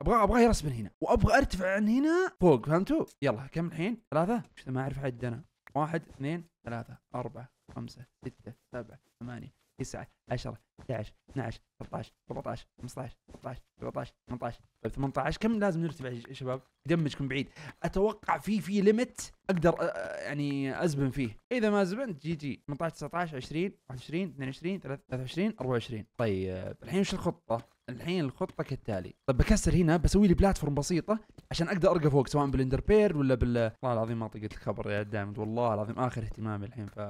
ابغى ابغاه يرسم من هنا وابغى ارتفع عن هنا فوق فهمتوا يلا كم الحين ثلاثه ما اعرف عد انا واحد اثنين ثلاثه اربعه خمسه سته سبعه ثمانيه 9 10 11 12 13 14 15 16 17 18 18 كم لازم نرتفع يا شباب؟ يدمجكم بعيد اتوقع في في ليمت اقدر يعني ازبن فيه اذا ما زبنت جي جي 18 19 20 21 22 23 24 طيب الحين وش الخطه؟ الحين الخطه كالتالي طيب بكسر هنا بسوي لي بلاتفورم بسيطه عشان اقدر ارقى فوق سواء بالاندر بير ولا بال والله العظيم ما طقت خبر يا دامد والله العظيم اخر اهتمامي الحين ف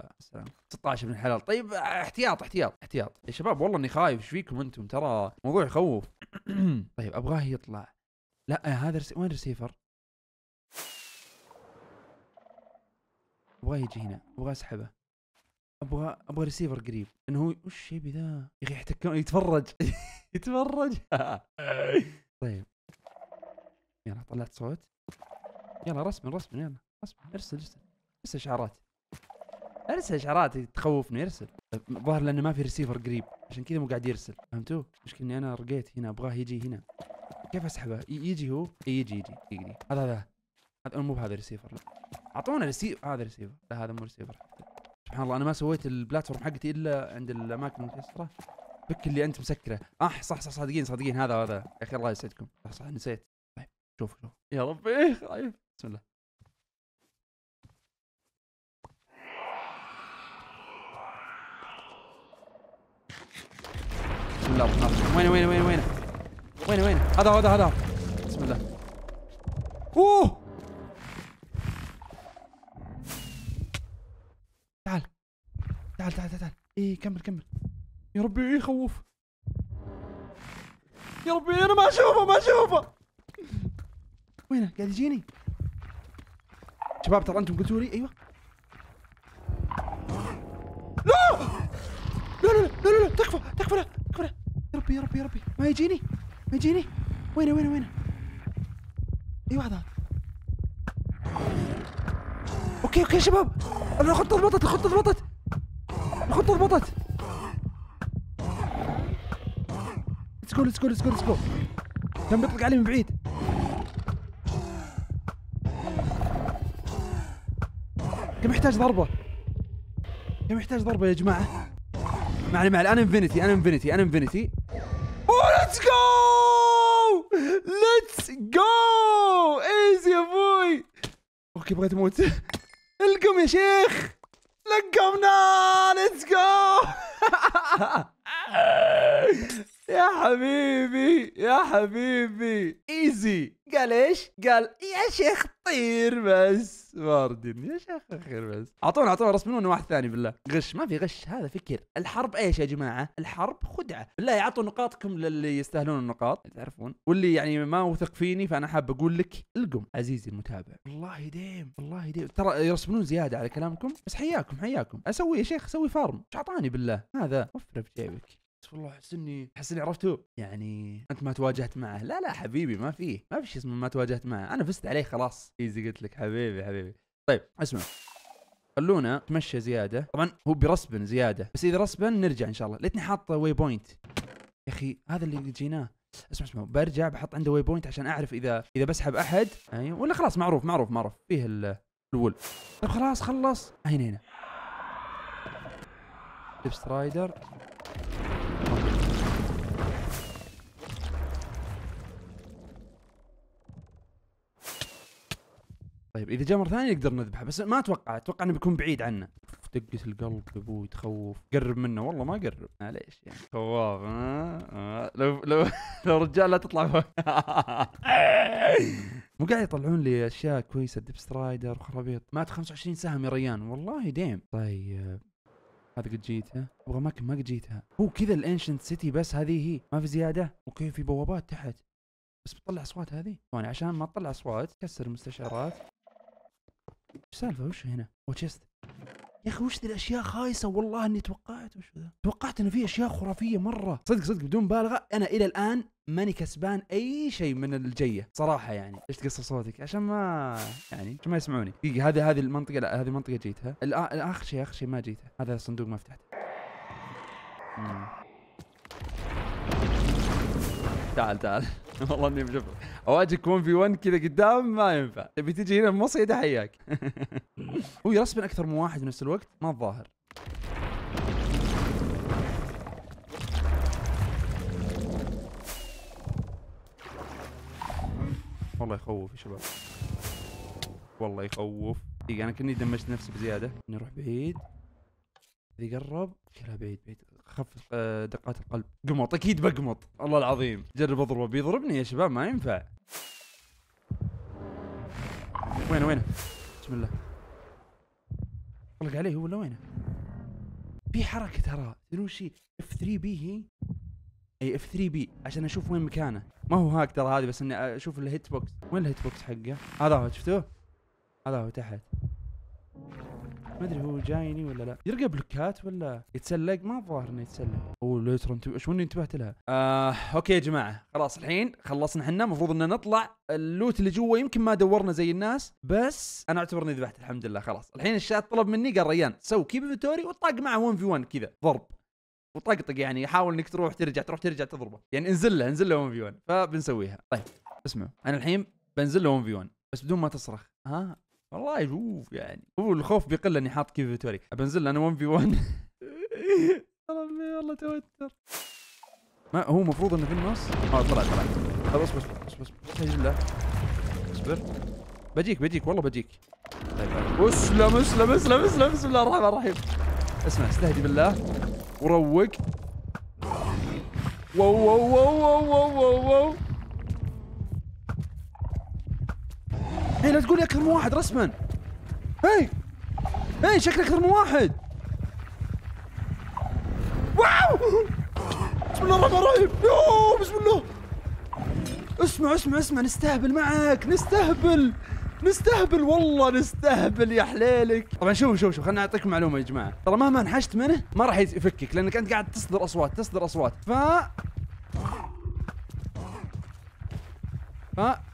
16 من الحلال طيب احتياط احتياط احتياط يا شباب والله اني خايف ايش فيكم انتم ترى موضوع يخوف طيب ابغاه يطلع لا هذا رسي... وين الريسيفر؟ ابغاه يجي هنا ابغى اسحبه ابغى ابغى ريسيفر قريب انه هو وش يبي ذا يا اخي يحتكون يتفرج يتفرج طيب يلا طلعت صوت يلا رسم رسم يلا رسم ارسل ارسل ارسل اشعارات ارسل اشعارات تخوفني ارسل الظاهر لانه ما في ريسيفر قريب عشان كذا مو قاعد يرسل فهمتوا؟ مشكلة اني انا رقيت هنا ابغاه يجي هنا كيف اسحبه؟ يجي هو يجي يجي يجي هذا هذا هذا مو بهذا ريسيفر لا اعطونا ريسيفر هذا ريسيفر لا هذا مو ريسيفر سبحان الله انا ما سويت البلاتفورم حقتي الا عند الاماكن المكسره فك اللي انت مسكره اح آه، صح صح صادقين صادقين هذا هذا يا اخي الله يسعدكم صح صح نسيت طيب شوف شوف يا ربي خايف طيب، بسم الله بسم الله الرحمن وين وين وين وين وين وين هذا هذا هذا بسم الله اوه تعال تعال تعال ايه كمل كمل يا ربي إيه يخوف يا ربي انا ما اشوفه ما اشوفه وينه قاعد يجيني شباب ترى انتم قلتوا لي ايوه لا لا لا لا لا, لا. تكفى تكفى لا تكفى لا يا ربي يا ربي يا ربي ما يجيني ما يجيني وينه وينه وينه اي واحد هذا اوكي اوكي شباب الخطه ضبطت الخطه ضبطت الخطة ضبطت ليتس جو ليتس جو ليتس جو ليتس جو كان بيطلق علي من بعيد كم يحتاج ضربه كم يحتاج ضربه يا جماعه ما علي ما علي انا انفينيتي انا انفينيتي انا انفينيتي ليتس جو ليتس جو ايزي يا ابوي اوكي بغيت اموت القم يا شيخ Look, come on, let's go. يا حبيبي يا حبيبي ايزي قال ايش؟ قال يا شيخ طير بس واردن يا شيخ خير بس اعطونا اعطونا رسمونا واحد ثاني بالله غش ما في غش هذا فكر الحرب ايش يا جماعه؟ الحرب خدعه بالله اعطوا نقاطكم للي يستاهلون النقاط تعرفون واللي يعني ما وثق فيني فانا حاب اقول لك القم عزيزي المتابع والله ديم والله ديم ترى يرسمون زياده على كلامكم بس حياكم حياكم اسوي يا شيخ اسوي فارم ايش اعطاني بالله هذا وفر بجيبك بس والله احس اني احس اني عرفته يعني انت ما تواجهت معه لا لا حبيبي ما فيه ما في شيء اسمه ما تواجهت معه انا فزت عليه خلاص ايزي قلت لك حبيبي حبيبي طيب اسمع خلونا نتمشى زياده طبعا هو برسبن زياده بس اذا رسبن نرجع ان شاء الله ليتني حاط واي بوينت يا اخي هذا اللي جيناه اسمع اسمع برجع بحط عنده واي بوينت عشان اعرف اذا اذا بسحب احد اي ولا خلاص معروف معروف معروف فيه الول طب خلاص خلص هنا هنا لبس رايدر طيب اذا جاء مره ثانيه نقدر نذبحه بس ما اتوقع اتوقع انه بيكون بعيد عنا دقة القلب يا ابوي تخوف قرب منه والله ما قرب معليش يعني خواف آه، لو لو لو رجال لا تطلع مو قاعد يطلعون لي اشياء كويسه ديب سترايدر وخرابيط مات 25 سهم يا ريان والله ديم طيب هذا قد جيتها ابغى اماكن ما قد جيتها هو كذا الانشنت سيتي بس هذه هي ما في زياده اوكي في بوابات تحت بس بتطلع اصوات هذه ثواني عشان ما تطلع اصوات كسر المستشعرات ايش السالفه وش هنا؟ وتشست يا اخي وش ذي الاشياء خايسه والله اني توقعت وش ذا توقعت انه في اشياء خرافيه مره صدق صدق بدون مبالغه انا الى الان ماني كسبان اي شيء من الجيه صراحه يعني ليش تقصر صوتك عشان ما يعني عشان ما يسمعوني دقيقه هذه هذه المنطقه لا هذه المنطقه جيتها اخر شيء اخر شيء ما جيتها هذا الصندوق ما فتحته تعال تعال والله اني بشوف اواجهك 1 في 1 كذا قدام ما ينفع تبي تجي هنا بمصيد حياك هو يرسبن اكثر من واحد بنفس الوقت ما الظاهر والله يخوف يا شباب والله يخوف دقيقة انا كني دمجت نفسي بزيادة نروح بعيد ذي قرب كلها بعيد بعيد اخفف آه، دقات القلب قمط اكيد بقمط الله العظيم جرب اضربه بيضربني يا شباب ما ينفع وينه وينه بسم الله طلق عليه هو ولا وينه في حركه ترى تدرون شيء اف 3 بي هي اي اف 3 بي عشان اشوف وين مكانه ما هو هاك ترى هذه بس اني اشوف الهيت بوكس وين الهيت بوكس حقه هذا هو شفتوه هذا هو تحت ما ادري هو جايني ولا لا يرقى بلوكات ولا يتسلق ما الظاهر انه يتسلق هو ليتر انتبه شو اني انتبهت لها آه اوكي يا جماعه خلاص الحين خلصنا احنا المفروض ان نطلع اللوت اللي جوا يمكن ما دورنا زي الناس بس انا اعتبر اني ذبحت الحمد لله خلاص الحين الشات طلب مني قال ريان سو كيب فيتوري وطاق معه 1 في 1 كذا ضرب وطقطق يعني حاول انك تروح ترجع تروح ترجع تضربه يعني انزل له انزل له 1 في 1 فبنسويها طيب اسمع انا الحين بنزل له 1 في 1 بس بدون ما تصرخ ها والله شوف يعني هو الخوف بيقل اني حاط كيف فيتوري بنزل انا 1 في 1 ربي والله توتر ما هو المفروض انه في النص اه طلع طلع طب اصبر اصبر اصبر اصبر اصبر بجيك بجيك والله بجيك طيب،, طيب اسلم اسلم اسلم اسلم بسم الله الرحمن الرحيم اسمع استهدي بالله وروق واو واو واو واو واو, واو. هي إيه، لا تقول لي اكثر من واحد رسما هي إيه، إيه، هي شكلك اكثر من واحد واو بسم الله الرحمن الرحيم يوه بسم الله اسمع اسمع اسمع نستهبل معك نستهبل نستهبل والله نستهبل يا حليلك طبعا شوف شوف شوف خليني اعطيكم معلومه يا جماعه ترى مهما انحشت منه ما راح يفكك لانك انت قاعد تصدر اصوات تصدر اصوات ف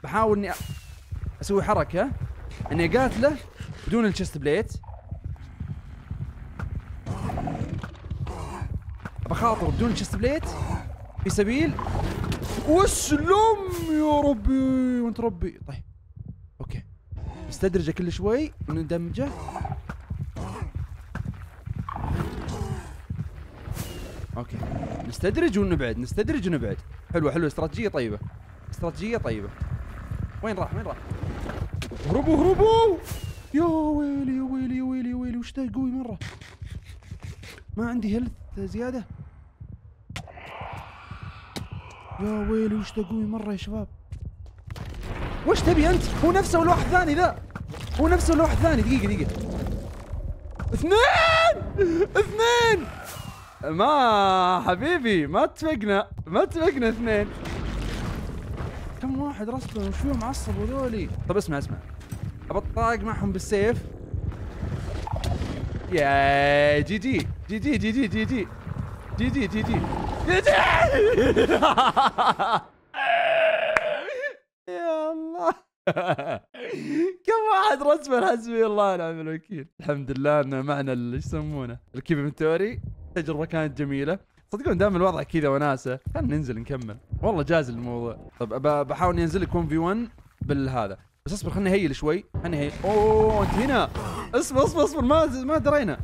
بحاول اني أ... اسوي حركه اني اقاتله بدون الشست بليت بخاطر بدون الشست بليت في سبيل واسلم يا ربي وانت ربي طيب اوكي استدرجه كل شوي وندمجه اوكي نستدرج ونبعد نستدرج ونبعد حلوه حلوه استراتيجيه طيبه استراتيجيه طيبه وين راح وين راح هربوا هربوا يا ويلي يا ويلي يا ويلي يا ويلي وش ذا قوي مره ما عندي هيلث زياده يا ويلي وش ذا قوي مره يا شباب وش تبي انت هو نفسه ولا واحد ثاني ذا هو نفسه ولا واحد ثاني دقيقه دقيقه اثنين اثنين ما حبيبي ما اتفقنا ما اتفقنا اثنين واحد رسبه وشو معصب هذولي طب اسمع اسمع ابطاق معهم بالسيف يا جي جي جي جي جي جي جي جي جي جي جي جي جي يا الله كم واحد رسبه حسبي الله ونعم الوكيل الحمد لله انه معنا ايش يسمونه الكيب من تجربه كانت جميله صدقون دام الوضع كذا وناسه خلينا ننزل نكمل والله جاز الموضوع طب بحاول اني لك 1 في 1 بالهذا بس اصبر خلني اهيل شوي خلني اهيل اوه انت هنا اصبر اصبر اصبر ما ما درينا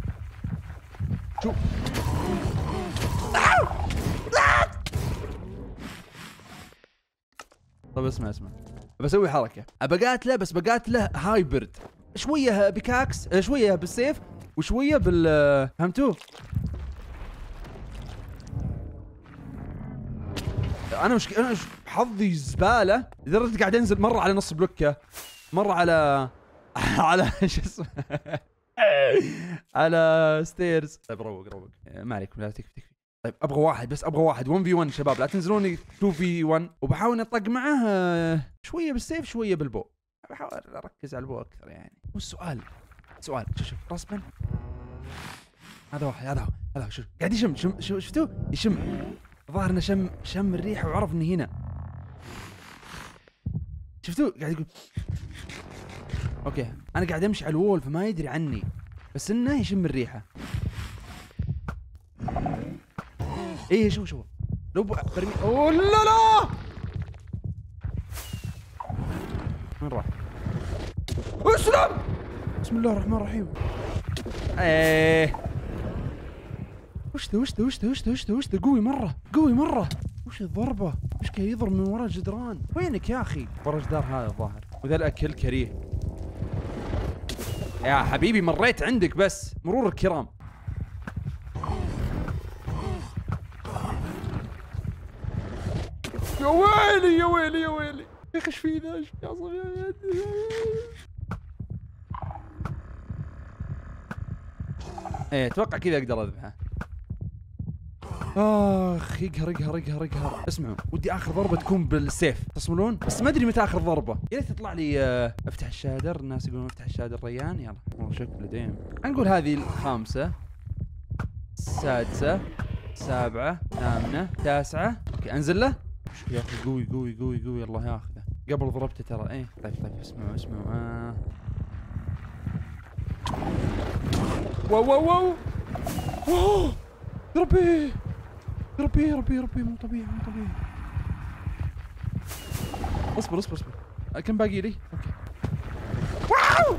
شوف آه! طب اسمع اسمع بسوي حركه بقاتله بس بقاتله هايبرد شويه بكاكس شويه بالسيف وشويه بال فهمتوا؟ انا مش انا مش حظي زباله لدرجه قاعد انزل مره على نص بلوكه مره على على شو اسمه على ستيرز طيب روق روق ما عليكم لا تكفي تكفي طيب ابغى واحد بس ابغى واحد 1 في 1 شباب لا تنزلوني 2 في 1 وبحاول اطق معاه شويه بالسيف شويه بالبو بحاول اركز على البو اكثر يعني والسؤال سؤال شوف شوف غصبا هذا واحد هذا هو هذا شوف قاعد يشم شم شفتوه يشم ظهرنا شم شم الريحه وعرف اني هنا شفتوه قاعد يقول اوكي انا قاعد امشي على الوول فما يدري عني بس انه يشم الريحه ايه شو شو لو برمي اوه لا لا وين راح؟ اسلم بسم الله الرحمن الرحيم ايه وش ذا وش ذا وش ذا وش ذا وش ذا وش ذا قوي مره قوي مره وش الضربه وش كان يضرب من ورا الجدران وينك يا اخي ورا الجدار هذا الظاهر وذا الاكل كريه يا حبيبي مريت عندك بس مرور الكرام يا ويلي يا ويلي يا ويلي يا اخي ايش في ذا يا صغير ايه اتوقع كذا اقدر اذبحه اخ يقهر يقهر يقهر يقهر اسمعوا ودي اخر ضربه تكون بالسيف تصملون بس ما ادري متى اخر ضربه يا ريت تطلع لي افتح آه، الشادر الناس يقولون افتح الشادر ريان يلا والله شكله ديم نقول هذه الخامسه السادسه سابعة ثامنة تاسعة اوكي انزل له يا اخي قوي قوي قوي قوي الله ياخذه قبل ضربته ترى ايه طيب طيب اسمعوا اسمعوا آه. واو واو واو ربي ربي ربي ربي مو طبيعي مو طبيعي اصبر اصبر اصبر آه، كم باقي لي؟ اوكي واو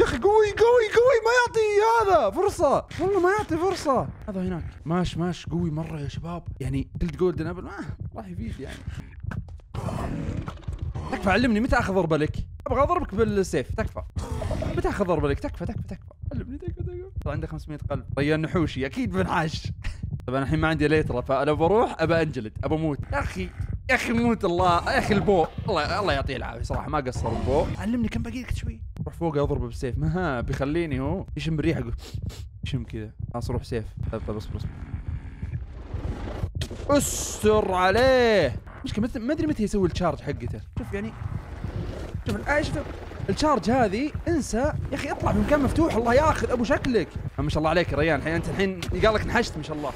يا اخي قوي قوي قوي ما يعطي هذا فرصه والله ما يعطي فرصه هذا هناك ماش ماش قوي مره يا شباب يعني قلت جولدن ابل ما راح يفيد يعني تكفى علمني متى اخذ ضربه لك؟ ابغى اضربك بالسيف تكفى متى اخذ ضربه لك؟ تكفى تكفى تكفى علمني تكفى تكفى عندك 500 قلب طيار نحوشي اكيد بنحاش طبعا الحين ما عندي ليترا فلو بروح ابى انجلد ابى اموت يا اخي يا اخي موت الله يا اخي البو الله الله يعطيه العافيه صراحه ما قصر البو علمني كم باقي لك شوي روح فوق اضربه بالسيف ما ها بيخليني هو يشم ريحه يقول يشم كذا خلاص روح سيف طيب طيب اصبر اصبر استر عليه مشكلة ما ادري متى يسوي التشارج حقته شوف يعني شوف ايش آه، شوف هذه انسى يا اخي اطلع من مكان مفتوح الله ياخذ ابو شكلك ما شاء الله عليك يا ريان الحين انت الحين قال لك نحشت ما شاء الله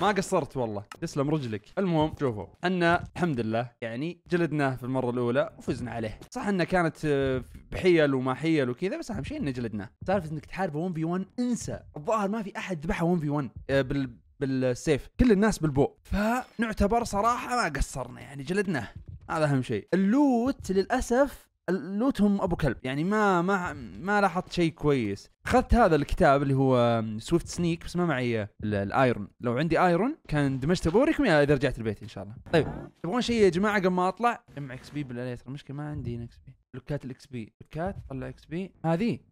ما قصرت والله تسلم رجلك المهم شوفوا أن الحمد لله يعني جلدناه في المرة الأولى وفزنا عليه صح أنه كانت آه، بحيل وما حيل وكذا بس أهم شيء أنه جلدناه سالفة أنك تحاربه 1 في 1 انسى الظاهر ما في أحد ذبحه 1 في 1 آه، بال بالسيف كل الناس بالبو فنعتبر صراحة ما قصرنا يعني جلدناه هذا اهم شيء اللوت للاسف لوتهم ابو كلب يعني ما ما ما لاحظت شيء كويس اخذت هذا الكتاب اللي هو سويفت سنيك بس ما معي الايرون لو عندي ايرون كان دمجته بوريكم اياه اذا رجعت البيت ان شاء الله طيب تبغون شيء يا جماعه قبل ما اطلع جمع اكس بي بالاليتر المشكله ما عندي هنا اكس بي لوكات الاكس بي لوكات طلع اكس بي هذه اي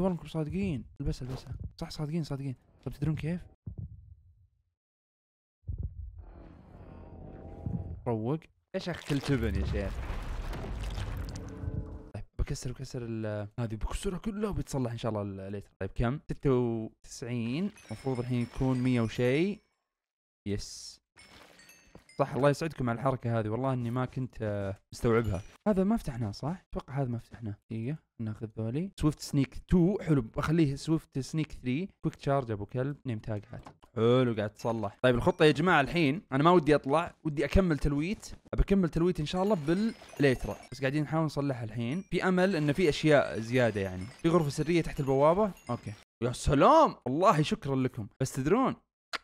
والله انكم صادقين البسها البسها صح صادقين صادقين طب تدرون كيف؟ روق ايش اخ كل تبن يا شيخ بكسر بكسر هذه بكسرها كلها وبتصلح ان شاء الله ليتر طيب كم 96 المفروض الحين يكون 100 وشيء يس صح الله يسعدكم على الحركه هذه والله اني ما كنت آه، مستوعبها هذا ما فتحناه صح اتوقع هذا ما فتحناه دقيقه ناخذ ذولي سويفت سنيك 2 حلو بخليه سويفت سنيك 3 كويك تشارج ابو كلب نيم تاج هات حلو قاعد تصلح طيب الخطه يا جماعه الحين انا ما ودي اطلع ودي اكمل تلويت بكمل تلويت ان شاء الله بالليترا بس قاعدين نحاول نصلحها الحين في امل ان في اشياء زياده يعني في غرفه سريه تحت البوابه اوكي يا سلام والله شكرا لكم بس تدرون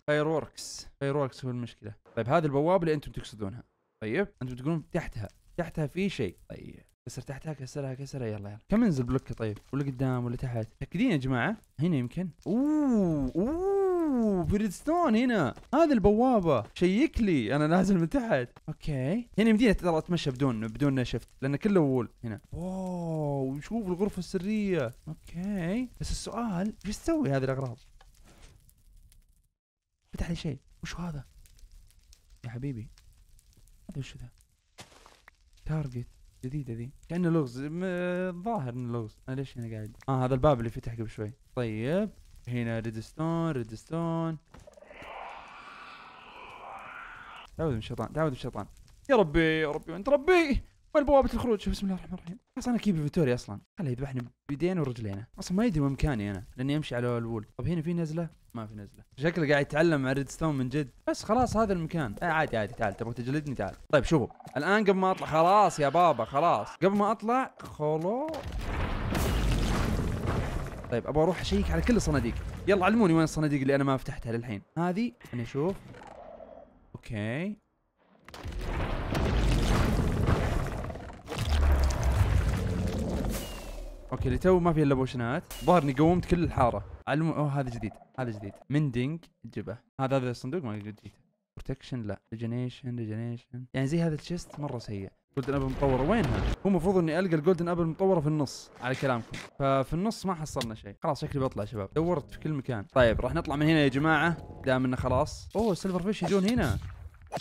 فاير ووركس فاير ووركس هو المشكله طيب هذه البوابه اللي انتم تقصدونها طيب انتم تقولون تحتها تحتها في شيء طيب كسر تحتها كسرها كسرها يلا يلا كم انزل بلوك طيب ولا قدام ولا تحت متاكدين يا جماعه هنا يمكن اوه اوه بريدستون هنا هذه البوابه شيك لي انا نازل من تحت اوكي هنا يمديني ترى اتمشى بدون بدون شفت لان كله وول هنا واو شوف الغرفه السريه اوكي بس السؤال ايش تسوي هذه الاغراض فتح لي شيء وش هذا يا حبيبي هذا وش ذا تارجت جديدة ذي كأنه لغز ظاهر انه لغز انا ليش هنا قاعد اه هذا الباب اللي فتح قبل شوي طيب هنا ريدستون ريدستون تعوذ من الشيطان تعوذ من الشيطان يا ربي يا ربي وانت ربي وين بوابه الخروج بسم الله الرحمن الرحيم بس انا كيبي فيتوريا اصلا خله يذبحني بيدين ورجلين اصلا ما يدري وين مكاني انا لاني امشي على الول طب هنا في نزله ما في نزله شكله قاعد يتعلم مع ستون من جد بس خلاص هذا المكان آه عادي عادي تعال تبغى تجلدني تعال طيب شوفوا الان قبل ما اطلع خلاص يا بابا خلاص قبل ما اطلع خلو طيب ابغى اروح اشيك على كل الصناديق يلا علموني وين الصناديق اللي انا ما فتحتها للحين هذه انا اشوف اوكي اوكي اللي تو ما في الا بوشنات ظهر اني قومت كل الحاره علم اوه هذا جديد هذا جديد مندنج جبه هذا هذا الصندوق ما جيته بروتكشن لا ريجنيشن ريجنيشن يعني زي هذا الشيست مره سيء جولدن ابل مطوره وينها؟ هو المفروض اني القى الجولدن ابل مطوره في النص على كلامكم ففي النص ما حصلنا شيء خلاص شكلي بطلع يا شباب دورت في كل مكان طيب راح نطلع من هنا يا جماعه دام انه خلاص اوه سيلفر فيش يجون هنا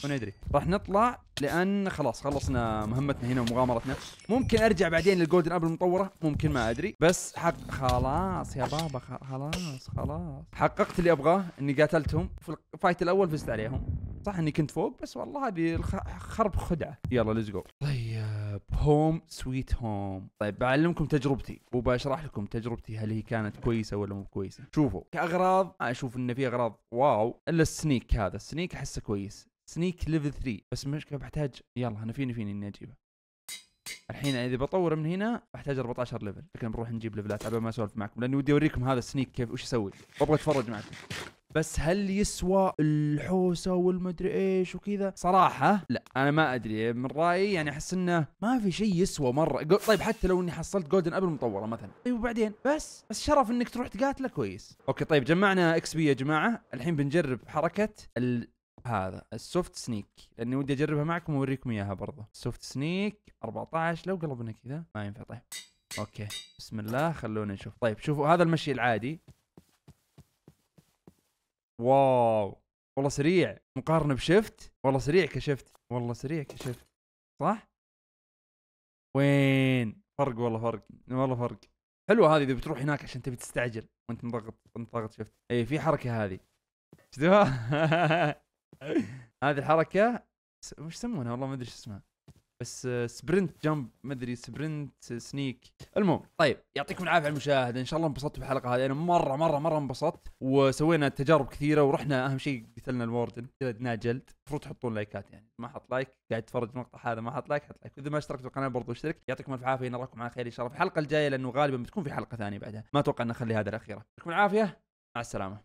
وندري راح نطلع لان خلاص خلصنا مهمتنا هنا ومغامرتنا ممكن ارجع بعدين للجولدن ابل المطوره ممكن ما ادري بس حق خلاص يا بابا خلاص خلاص حققت اللي ابغاه اني قاتلتهم في الفايت الاول فزت عليهم صح اني كنت فوق بس والله هذه خرب خدعه يلا ليتس جو طيب هوم سويت هوم طيب بعلمكم تجربتي وبشرح لكم تجربتي هل هي كانت كويسه ولا مو كويسه شوفوا كاغراض اشوف ان في اغراض واو الا السنيك هذا السنيك احسه كويس سنيك ليفل 3 بس المشكله بحتاج يلا انا فيني فيني اني اجيبه الحين اذا بطور من هنا بحتاج 14 ليفل لكن بنروح نجيب ليفلات على ما اسولف معكم لاني ودي اوريكم هذا السنيك كيف وش يسوي وابغى اتفرج معكم بس هل يسوى الحوسه والمدري ايش وكذا صراحه لا انا ما ادري من رايي يعني احس انه ما في شيء يسوى مره طيب حتى لو اني حصلت جولدن ابل مطوره مثلا طيب وبعدين بس بس شرف انك تروح تقاتله كويس اوكي طيب جمعنا اكس بي يا جماعه الحين بنجرب حركه هذا السوفت سنيك لاني ودي اجربها معكم واوريكم اياها برضه السوفت سنيك 14 لو قلبنا كذا ما ينفع طيب اوكي بسم الله خلونا نشوف طيب شوفوا هذا المشي العادي واو والله سريع مقارنه بشفت والله سريع كشفت والله سريع كشفت صح وين فرق والله فرق والله فرق حلوه هذه اذا بتروح هناك عشان تبي تستعجل وانت مضغط وانت ضاغط شفت اي في حركه هذه شفتوها هذه الحركه وش يسمونها والله ما ادري ايش اسمها بس سبرنت آه، جمب ما ادري سبرنت سنيك المهم طيب يعطيكم العافيه على المشاهده ان شاء الله انبسطتوا بالحلقه هذه انا مره مره مره انبسطت وسوينا تجارب كثيره ورحنا اهم شيء قتلنا الوردن جلدناه جلد المفروض تحطون لايكات يعني ما حط لايك قاعد تفرج المقطع هذا ما حط لايك حط لايك اذا ما اشتركت بالقناه برضو اشترك يعطيكم الف عافيه نراكم على خير ان شاء الله في الحلقه الجايه لانه غالبا بتكون في حلقه ثانيه بعدها ما اتوقع ان اخلي هذا الاخيره يعطيكم العافيه مع السلامه